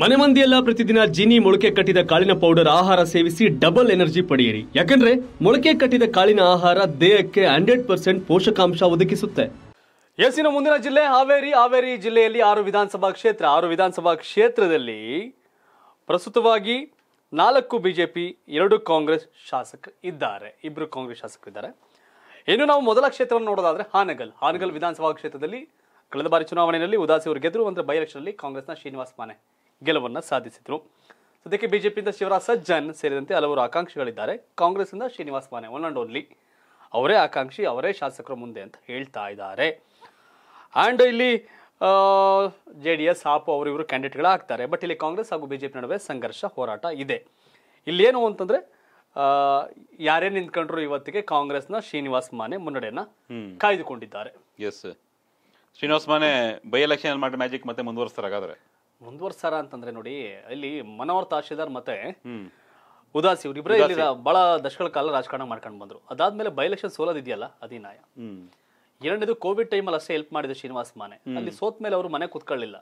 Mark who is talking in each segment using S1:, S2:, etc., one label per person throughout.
S1: ಮನೆ ಮಂದಿಯೆಲ್ಲ ಪ್ರತಿದಿನ ಜಿನಿ ಮೊಳಕೆ ಕಟ್ಟಿದ ಕಾಳಿನ ಪೌಡರ್ ಆಹಾರ ಸೇವಿಸಿ ಡಬಲ್ ಎನರ್ಜಿ ಪಡೆಯಿರಿ ಯಾಕಂದ್ರೆ ಮೊಳಕೆ ಕಟ್ಟಿದ ಕಾಳಿನ ಆಹಾರ ದೇಹಕ್ಕೆ ಹಂಡ್ರೆಡ್ ಪರ್ಸೆಂಟ್ ಪೋಷಕಾಂಶ ಒದಗಿಸುತ್ತೆ ಎಸ್ಸಿನ ಮುಂದಿನ ಜಿಲ್ಲೆ ಹಾವೇರಿ ಹಾವೇರಿ ಜಿಲ್ಲೆಯಲ್ಲಿ ಆರು ವಿಧಾನಸಭಾ ಕ್ಷೇತ್ರ ಆರು ವಿಧಾನಸಭಾ ಕ್ಷೇತ್ರದಲ್ಲಿ ಪ್ರಸ್ತುತವಾಗಿ ನಾಲ್ಕು ಬಿಜೆಪಿ ಎರಡು ಕಾಂಗ್ರೆಸ್ ಶಾಸಕ ಇದ್ದಾರೆ ಇಬ್ಬರು ಕಾಂಗ್ರೆಸ್ ಇದ್ದಾರೆ ಇನ್ನು ನಾವು ಮೊದಲ ಕ್ಷೇತ್ರವನ್ನು ನೋಡೋದಾದ್ರೆ ಹಾನಗಲ್ ಹಾನಗಲ್ ವಿಧಾನಸಭಾ ಕ್ಷೇತ್ರದಲ್ಲಿ ಕಳೆದ ಬಾರಿ ಚುನಾವಣೆಯಲ್ಲಿ ಉದಾಸಿ ಅವರು ಗೆದ್ದರು ಅಂದ್ರೆ ಬೈ ಎಲೆಕ್ಷನ್ ಕಾಂಗ್ರೆಸ್ನ ಶ್ರೀನಿವಾಸ್ ಮಾನೆ ಗೆಲುವನ್ನ ಸಾಧಿಸಿದ್ರು ಸದ್ಯಕ್ಕೆ ಬಿಜೆಪಿಯಿಂದ ಶಿವರಾಜ್ ಸಜ್ಜನ್ ಸೇರಿದಂತೆ ಹಲವರು ಆಕಾಂಕ್ಷಿಗಳಿದ್ದಾರೆ ಕಾಂಗ್ರೆಸ್ನಿಂದ Srinivas Mane one and only ಅವರೇ ಆಕಾಂಕ್ಷಿ ಅವರೇ ಶಾಸಕರು ಮುಂದೆ ಅಂತ ಹೇಳ್ತಾ ಇದ್ದಾರೆ ಆ್ಯಂಡ್ ಇಲ್ಲಿ ಜೆ ಡಿ ಎಸ್ ಹಾಪು ಅವರು ಇವರು ಕ್ಯಾಂಡಿಡೇಟ್ಗಳಾಗ್ತಾರೆ ಬಟ್ ಇಲ್ಲಿ ಕಾಂಗ್ರೆಸ್ ಹಾಗೂ ಬಿಜೆಪಿ ನಡುವೆ ಸಂಘರ್ಷ ಹೋರಾಟ ಇದೆ ಇಲ್ಲೇನು ಅಂತಂದ್ರೆ
S2: ಯಾರೇ ನಿಂತ್ಕೊಂಡ್ರು ಇವತ್ತಿಗೆ ಕಾಂಗ್ರೆಸ್ನ ಶ್ರೀನಿವಾಸ್ ಮಾನೆ ಮುನ್ನಡೆಯನ್ನ ಕಾಯ್ದುಕೊಂಡಿದ್ದಾರೆ yes Srinivas Mane by election ಮಾಡಿ ಮ್ಯಾಜಿಕ್ ಮತ್ತೆ ಮುಂದುವರಿಸ್ತಾರೆ ಹಾಗಾದ್ರೆ
S1: ಮುಂದುವರ್ಸಾರ ಅಂತಂದ್ರೆ ನೋಡಿ ಅಲ್ಲಿ ಮನೋಹರ್ ತಹಶೀಲ್ದಾರ್ ಮತ್ತೆ
S2: ಉದಾಸಿ ಇವರಿಬ್ಬರೇ ಇಲ್ಲಿ
S1: ಬಹಳ ದಶಕಗಳ ಕಾಲ ರಾಜಕಾರಣ ಮಾಡ್ಕೊಂಡು ಬಂದ್ರು ಅದಾದ್ಮೇಲೆ ಬೈ ಎಲೆಕ್ಷನ್ ಸೋಲೋದಿದೆಯಲ್ಲ ಅಧಿನಾಯ ಎರಡನೇದು ಕೋವಿಡ್ ಟೈಮಲ್ಲಿ ಅಷ್ಟೇ ಹೆಲ್ಪ್ ಮಾಡಿದ ಶ್ರೀನಿವಾಸ್ ಮಾನೆ ಅಲ್ಲಿ ಸೋತ್ ಮೇಲೆ ಅವರು ಮನೆ ಕುತ್ಕೊಳ್ಳಿಲ್ಲ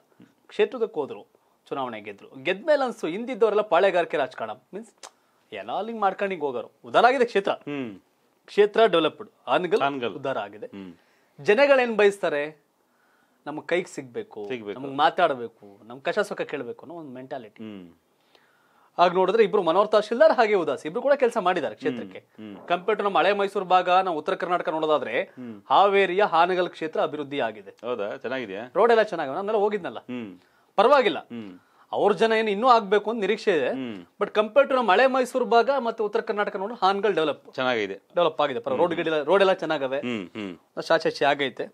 S1: ಕ್ಷೇತ್ರದಕ್ಕೆ ಹೋದ್ರು ಚುನಾವಣೆ ಗೆದ್ರು ಗೆದ್ಮೇಲೆ ಅನ್ಸು ಹಿಂದಿದ್ದವರೆಲ್ಲ ಪಾಳೆಗಾರಿಕೆ ರಾಜಕಾರಣ ಮೀನ್ಸ್ ಎಲ್ಲ ಹಿಂಗ್ ಮಾಡ್ಕೊಂಡು ಹೋಗೋರು ಉದಾರ ಆಗಿದೆ ಕ್ಷೇತ್ರ ಕ್ಷೇತ್ರ ಡೆವಲಪ್ಡ್ ಅನ್ಗಲ್ ಉದಾರ ಆಗಿದೆ ಜನಗಳೇನ್ ಬಯಸ್ತಾರೆ ನಮ್ಗೆ ಕೈಗೆ ಸಿಗ್ಬೇಕು ಸಿಗ್ಬೇಕು. ನಮ್ಗೆ ಮಾತಾಡಬೇಕು ನಮ್ ಕಷ ಸುಖ ಕೇಳಬೇಕು ಅನ್ನೋ ಒಂದು ಮೆಂಟಾಲಿಟಿ ಆಗ ನೋಡಿದ್ರೆ ಇಬ್ರು ಮನೋಹರ್ ತಹಶೀಲ್ದಾರ್ ಹಾಗೆ ಉದಾಸ್ ಇಬ್ರು ಕೂಡ ಕೆಲಸ ಮಾಡಿದ್ದಾರೆ ಕ್ಷೇತ್ರಕ್ಕೆ ಕಂಪೇರ್ ಟು ನಮ್ಮ ಹಳೆ ಮೈಸೂರು ಭಾಗ ನಾವು ಉತ್ತರ ಕರ್ನಾಟಕ ನೋಡೋದಾದ್ರೆ ಹಾವೇರಿಯ ಹಾನಗಲ್ ಕ್ಷೇತ್ರ ಅಭಿವೃದ್ಧಿ ಆಗಿದೆ ಹೌದಾ ರೋಡ್ ಎಲ್ಲ ಚೆನ್ನಾಗಿದೆ ನಾನೆಲ್ಲ ಹೋಗಿದ್ನಲ್ಲ ಪರವಾಗಿಲ್ಲ ಅವ್ರ ಜನ ಏನು ಇನ್ನೂ ಆಗ್ಬೇಕು ಅಂತ ನಿರೀಕ್ಷೆ ಇದೆ ಬಟ್ ಕಂಪೇರ್ ಟು ನಮ್ಮ ಹಳೆ ಮೈಸೂರು ಭಾಗ ಮತ್ತೆ ಉತ್ತರ ಕರ್ನಾಟಕ ನೋಡಿ ಹಾನಗಲ್ ಡೆವಲಪ್ ಚೆನ್ನಾಗಿದೆ ಡೆವಲಪ್ ಆಗಿದೆ ರೋಡ್ ಗಿಡ ರೋಡ್ ಎಲ್ಲ ಚೆನ್ನಾಗವೆ ಹ್ಮ್ ಆಗೈತೆ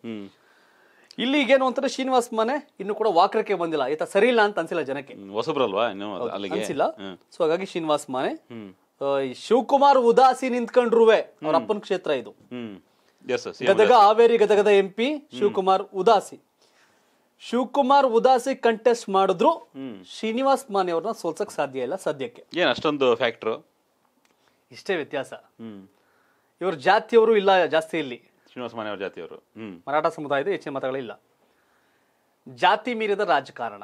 S1: ಇಲ್ಲಿ ಈಗೇನು ಅಂತಂದ್ರೆ ಶ್ರೀನಿವಾಸ್ ಮನೆ ಇನ್ನು ಕೂಡ ವಾಕ್ರಕ್ಕೆ ಬಂದಿಲ್ಲ ಈತ ಸರಿ ಇಲ್ಲ ಅಂತ ಅನ್ಸಿಲ್ಲ ಜನಕ್ಕೆ
S2: ಹೊಸಬ್ರಲ್ವಾ ಇನ್ನು ಅಲ್ಲಿಗೆ ಅನ್ಸಿಲ್ಲ
S1: ಸೊ ಹಾಗಾಗಿ ಶ್ರೀನಿವಾಸ್ ಮನೆ ಶಿವಕುಮಾರ್ ಉದಾಸಿ ನಿಂತ್ಕೊಂಡ್ರುವೆ ಅವ್ರ ಅಪ್ಪನ ಕ್ಷೇತ್ರ ಇದು ಗದಗ ಹಾವೇರಿ ಗದಗದ M P Shivakumar Udasi Shivakumar Udasi contest ಮಾಡಿದ್ರು ಶ್ರೀನಿವಾಸ್ ಮಾನೆ ಅವ್ರನ್ನ ಸೋಲ್ಸಕ್ ಸಾಧ್ಯ ಇಲ್ಲ ಸದ್ಯಕ್ಕೆ
S2: ಏನ್ ಅಷ್ಟೊಂದು ಫ್ಯಾಕ್ಟ್ರು ಇಷ್ಟೇ
S1: ವ್ಯತ್ಯಾಸ ಇವ್ರ ಜಾತಿಯವರು ಇಲ್ಲ ಜಾಸ್ತಿ ಇಲ್ಲಿ
S2: ಶ್ರೀನಿವಾಸ ಮಾನ್ಯವ್ರ ಜಾತಿಯವರು
S1: ಮರಾಠ ಸಮುದಾಯದ ಹೆಚ್ಚಿನ ಮತಗಳಿಲ್ಲ ಜಾತಿ ಮೀರಿದ ರಾಜಕಾರಣ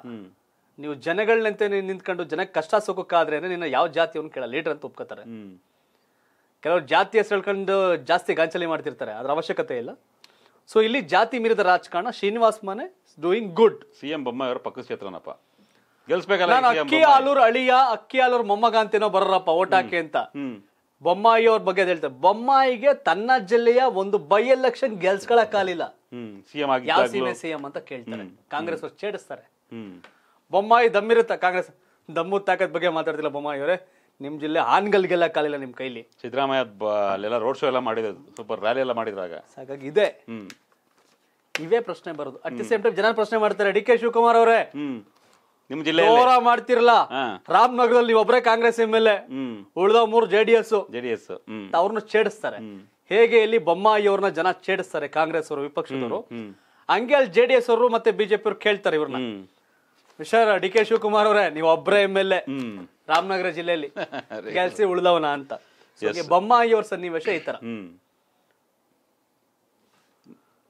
S1: ನೀವು ಜನಗಳಂತೆ ನಿಂತ್ಕೊಂಡು ಜನಕ್ಕೆ ಕಷ್ಟ ಸುಖಕ್ಕಾದ್ರೆ ನಿನ್ನ ಯಾವ ಜಾತಿಯವನ್ನು ಕೇಳ ಲೀಡರ್ ಅಂತ ಒಪ್ಕೋತಾರೆ ಕೆಲವರು ಜಾತಿ ಹೆಸರು ಜಾಸ್ತಿ ಗಾಂಚಲಿ ಮಾಡ್ತಿರ್ತಾರೆ ಅದ್ರ ಅವಶ್ಯಕತೆ ಇಲ್ಲ ಸೊ ಇಲ್ಲಿ ಜಾತಿ ಮೀರಿದ ರಾಜಕಾರಣ Srinivas Mane doing good C M Bommai ಪಕ್ಕ ಕ್ಷೇತ್ರನಪ್ಪ ಗೆಲ್ಸ್ಬೇಕಲ್ಲ ಅಕ್ಕಿ ಆಲೂರ್ ಅಳಿಯ ಅಕ್ಕಿ ಆಲೂರ್ ಮೊಮ್ಮಗ ಅಂತೇನೋ ಬರೋರಪ್ಪ ಓಟ್ ಹಾಕಿ ಅಂತ ಬೊಮ್ಮಾಯಿ ಅವ್ರ ಬಗ್ಗೆ ಹೇಳ್ತಾರೆ ಬೊಮ್ಮಾಯಿಗೆ ತನ್ನ ಜಿಲ್ಲೆಯ ಒಂದು ಬೈ ಎಲೆಕ್ಷನ್ ಗೆಲ್ಸ್ಕೊಳಕ್ಕಾಗಲಿಲ್ಲ ಸಿಎಂ ಯಾವ ಸಿಎಂ ಅಂತ ಕೇಳ್ತಾರೆ ಕಾಂಗ್ರೆಸ್ ಅವ್ರು ಛೇಡಿಸ್ತಾರೆ ಬೊಮ್ಮಾಯಿ ದಮ್ಮಿರುತ್ತ ಕಾಂಗ್ರೆಸ್ ದಮ್ಮು ತಾಕತ್ ಬಗ್ಗೆ ಮಾತಾಡ್ತಿಲ್ಲ ಬೊಮ್ಮಾಯಿ ಅವರೇ ನಿಮ್ ಜಿಲ್ಲೆ ಆನ್ಗಲ್ ಕಾಲಿಲ್ಲ ನಿಮ್ ಕೈಲಿ
S2: ಸಿದ್ದರಾಮಯ್ಯ ಅಲ್ಲೆಲ್ಲ ರೋಡ್ ಶೋ ಎಲ್ಲ ಮಾಡಿದ್ರು ಸೂಪರ್ ರ್ಯಾಲಿ ಎಲ್ಲ ಮಾಡಿದಾಗ
S1: ಹಾಗಾಗಿ ಇದೆ ಇವೇ ಪ್ರಶ್ನೆ ಬರೋದು ಅಟ್ ದಿ ಸೇಮ್ ಟೈಮ್ ಜನ ಪ್ರಶ್ನೆ ಮಾಡ್ತಾರೆ ಡಿ ಕೆ ಶಿವಕುಮಾರ್ ಅವರೇ
S2: ನಿಮ್ ಜಿಲ್ಲೆ ಮಾಡ್ತಿರ್ಲ
S1: ಮಾಡ್ತಿರಲ್ಲ ರಾಮನಗರದಲ್ಲಿ ಒಬ್ಬರೇ ಕಾಂಗ್ರೆಸ್ ಎಂ ಎಲ್ ಎ ಉಳಿದ ಮೂರು J D S J D S ಅವ್ರನ್ನ ಛೇಡಿಸ್ತಾರೆ ಹೇಗೆ ಇಲ್ಲಿ ಬೊಮ್ಮಾಯಿ ಅವ್ರನ್ನ ಜನ ಛೇಡಿಸ್ತಾರೆ ಕಾಂಗ್ರೆಸ್ ಅವರು ವಿಪಕ್ಷದವರು ಹಂಗೆ ಅಲ್ಲಿ ಜೆ ಡಿ ಎಸ್ ಅವರು ಮತ್ತೆ ಬಿಜೆಪಿ ಅವ್ರು ಕೇಳ್ತಾರೆ ಇವ್ರನ್ನ ವಿಷಾರ ಡಿ ಕೆ ಶಿವಕುಮಾರ್ ಅವರೇ ನೀವು ಒಬ್ಬರೇ ಎಂ ಎಲ್ ಎ ರಾಮನಗರ ಜಿಲ್ಲೆಯಲ್ಲಿ ಕೆಲ್ಸಿ ಉಳಿದವನ ಅಂತ ಬೊಮ್ಮಾಯಿ ಅವ್ರ ಸನ್ನಿವೇಶ ಈ ತರ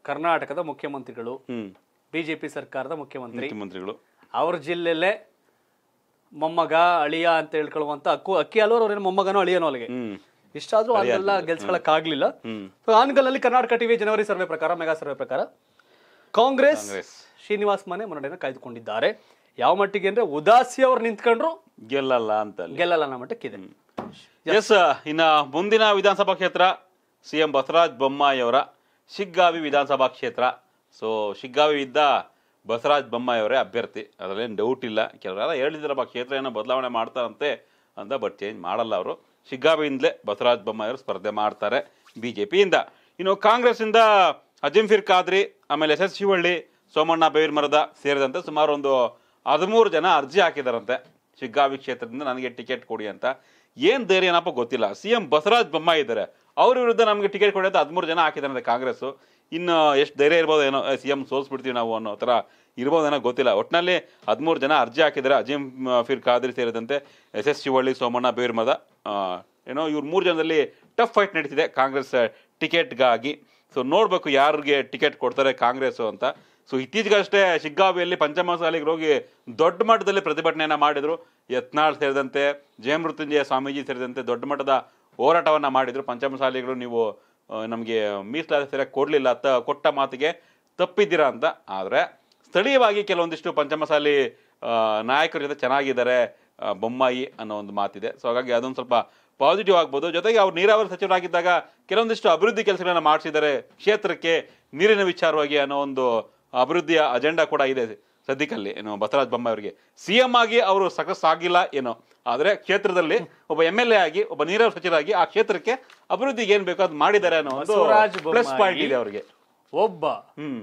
S1: ಕರ್ನಾಟಕದ ಮುಖ್ಯಮಂತ್ರಿಗಳು ಬಿಜೆಪಿ ಸರ್ಕಾರದ ಮುಖ್ಯಮಂತ್ರಿ ಮುಖ್ಯಮಂತ್ರಿಗಳು ಅವ್ರ ಜಿಲ್ಲೆಲ್ಲೇ ಮೊಮ್ಮಗ ಅಳಿಯ ಅಂತ ಹೇಳ್ಕೊಳ್ಳುವಂತ ಅಕ್ಕು ಅಕ್ಕಿ ಹಲ್ವರು ಅವ್ರೇನು ಮೊಮ್ಮಗನೋ ಅಳಿಯನೋ ಅಲ್ಲಿಗೆ ಇಷ್ಟಾದ್ರೂ ಅದೆಲ್ಲ ಆಗ್ಲಿಲ್ಲ
S2: ಆನ್ಗಲ್
S1: ಆನ್ಗಲಲ್ಲಿ ಕರ್ನಾಟಕ ಟಿವಿ ಜನವರಿ ಸರ್ವೆ ಪ್ರಕಾರ ಮೆಗಾ ಸರ್ವೆ ಪ್ರಕಾರ ಕಾಂಗ್ರೆಸ್ ಶ್ರೀನಿವಾಸ್ ಮನೆ ಮುನ್ನಡೆಯನ್ನು ಕಾಯ್ದುಕೊಂಡಿದ್ದಾರೆ ಯಾವ ಮಟ್ಟಿಗೆ ಅಂದ್ರೆ
S2: ಉದಾಸಿ ಅವ್ರು ನಿಂತ್ಕೊಂಡ್ರು ಗೆಲ್ಲಲ್ಲ ಅಂತ ಗೆಲ್ಲಲ್ಲ ಅನ್ನೋ ಇದೆ ಎಸ್ ಇನ್ನ ಮುಂದಿನ ವಿಧಾನಸಭಾ ಕ್ಷೇತ್ರ ಸಿಎಂ ಬಸವರಾಜ್ ಬೊಮ್ಮಾಯಿ ಅವರ ಶಿಗ್ಗಾವಿ ವಿಧಾನಸಭಾ ಕ್ಷೇತ್ರ ಸೊ ಶಿಗ್ಗಾವಿ ಇದ್ದ ಬಸವರಾಜ ಬೊಮ್ಮಾಯಿಯವರೇ ಅಭ್ಯರ್ಥಿ ಅದರಲ್ಲೇನು ಡೌಟ್ ಇಲ್ಲ ಕೆಲವರೆಲ್ಲ ಬಾ ಕ್ಷೇತ್ರ ಏನೋ ಬದಲಾವಣೆ ಮಾಡ್ತಾರಂತೆ ಅಂತ ಬಟ್ ಚೇಂಜ್ ಮಾಡಲ್ಲ ಅವರು ಶಿಗ್ಗಾವಿಯಿಂದಲೇ ಬಸವರಾಜ ಬೊಮ್ಮಾಯಿಯವರು ಸ್ಪರ್ಧೆ ಮಾಡ್ತಾರೆ ಬಿ ಜೆ ಪಿಯಿಂದ ಇನ್ನು ಕಾಂಗ್ರೆಸ್ಸಿಂದ ಅಜಿಂಫಿರ್ ಖಾದ್ರಿ ಆಮೇಲೆ ಎಸ್ ಎಸ್ ಶಿವಳ್ಳಿ ಸೋಮಣ್ಣ ಬೇವಿನ ಸೇರಿದಂತೆ ಸುಮಾರು ಒಂದು ಹದಿಮೂರು ಜನ ಅರ್ಜಿ ಹಾಕಿದಾರಂತೆ ಶಿಗ್ಗಾವಿ ಕ್ಷೇತ್ರದಿಂದ ನನಗೆ ಟಿಕೆಟ್ ಕೊಡಿ ಅಂತ ಏನು ಧೈರ್ಯ ಏನಪ್ಪ ಗೊತ್ತಿಲ್ಲ ಸಿ ಎಂ ಬಸವರಾಜ ಬೊಮ್ಮಾಯಿ ಇದ್ದಾರೆ ಅವ್ರ ವಿರುದ್ಧ ನಮಗೆ ಟಿಕೆಟ್ ಕೊಡಿ ಅಂತ ಹದಿಮೂರು ಜನ ಹಾಕಿದಾರಂತೆ ಕಾಂಗ್ರೆಸ್ಸು ಇನ್ನು ಎಷ್ಟು ಧೈರ್ಯ ಇರ್ಬೋದು ಏನೋ ಸಿ ಎಂ ಸೋಲ್ಸ್ಬಿಡ್ತೀವಿ ನಾವು ಅನ್ನೋ ಥರ ಇರ್ಬೋದೇನೋ ಗೊತ್ತಿಲ್ಲ ಒಟ್ಟಿನಲ್ಲಿ ಹದಿಮೂರು ಜನ ಅರ್ಜಿ ಹಾಕಿದರೆ ಅಜೀಂ ಫಿರ್ ಖಾದ್ರಿ ಸೇರಿದಂತೆ ಎಸ್ ಎಸ್ ಶಿವಳ್ಳಿ ಸೋಮಣ್ಣ ಬೇರ್ಮದ ಏನೋ ಇವ್ರು ಮೂರು ಜನದಲ್ಲಿ ಟಫ್ ಫೈಟ್ ನಡೀತಿದೆ ಕಾಂಗ್ರೆಸ್ ಟಿಕೆಟ್ಗಾಗಿ ಸೊ ನೋಡಬೇಕು ಯಾರಿಗೆ ಟಿಕೆಟ್ ಕೊಡ್ತಾರೆ ಕಾಂಗ್ರೆಸ್ಸು ಅಂತ ಸೊ ಇತ್ತೀಚೆಗಷ್ಟೇ ಶಿಗ್ಗಾವಿಯಲ್ಲಿ ಪಂಚಮಸಾಲಿಗೆ ಹೋಗಿ ದೊಡ್ಡ ಮಟ್ಟದಲ್ಲಿ ಪ್ರತಿಭಟನೆಯನ್ನು ಮಾಡಿದರು ಯತ್ನಾಳ್ ಸೇರಿದಂತೆ ಜಯಮೃತ್ಯುಂಜಯ ಸ್ವಾಮೀಜಿ ಸೇರಿದಂತೆ ದೊಡ್ಡ ಮಟ್ಟದ ಹೋರಾಟವನ್ನು ಮಾಡಿದರು ಪಂಚಮಸಾಲಿಗಳು ನೀವು ನಮಗೆ ಮೀಸಲಾತಿ ಸರಿಯಾಗಿ ಕೊಡಲಿಲ್ಲ ತ ಕೊಟ್ಟ ಮಾತಿಗೆ ತಪ್ಪಿದ್ದೀರಾ ಅಂತ ಆದರೆ ಸ್ಥಳೀಯವಾಗಿ ಕೆಲವೊಂದಿಷ್ಟು ಪಂಚಮಸಾಲಿ ನಾಯಕರ ಜೊತೆ ಚೆನ್ನಾಗಿದ್ದಾರೆ ಬೊಮ್ಮಾಯಿ ಅನ್ನೋ ಒಂದು ಮಾತಿದೆ ಸೊ ಹಾಗಾಗಿ ಅದೊಂದು ಸ್ವಲ್ಪ ಪಾಸಿಟಿವ್ ಆಗ್ಬೋದು ಜೊತೆಗೆ ಅವ್ರು ನೀರಾವರಿ ಸಚಿವರಾಗಿದ್ದಾಗ ಕೆಲವೊಂದಿಷ್ಟು ಅಭಿವೃದ್ಧಿ ಕೆಲಸಗಳನ್ನು ಮಾಡಿಸಿದ್ದಾರೆ ಕ್ಷೇತ್ರಕ್ಕೆ ನೀರಿನ ವಿಚಾರವಾಗಿ ಅನ್ನೋ ಒಂದು ಅಭಿವೃದ್ಧಿಯ ಅಜೆಂಡಾ ಕೂಡ ಇದೆ ಸದ್ಯಕ್ಕಲ್ಲಿ ಏನು ಬಸವರಾಜ ಅವರಿಗೆ ಸಿ ಎಂ ಆಗಿ ಅವರು ಸಕ್ಸಸ್ ಆಗಿಲ್ಲ ಏನೋ ಆದರೆ ಕ್ಷೇತ್ರದಲ್ಲಿ ಒಬ್ಬ ಎಮ್ ಎಲ್ ಎ ಆಗಿ ಒಬ್ಬ ನೀರಾವರಿ ಸಚಿವರಾಗಿ ಆ ಕ್ಷೇತ್ರಕ್ಕೆ ಅಭಿವೃದ್ಧಿಗೆ ಏನು ಬೇಕೋ ಅದು ಮಾಡಿದ್ದಾರೆ ಅನ್ನೋ ಒಂದು ಪ್ಲಸ್ ಪಾಯಿಂಟ್ ಇದೆ ಅವರಿಗೆ ಒಬ್ಬ ಹ್ಮ್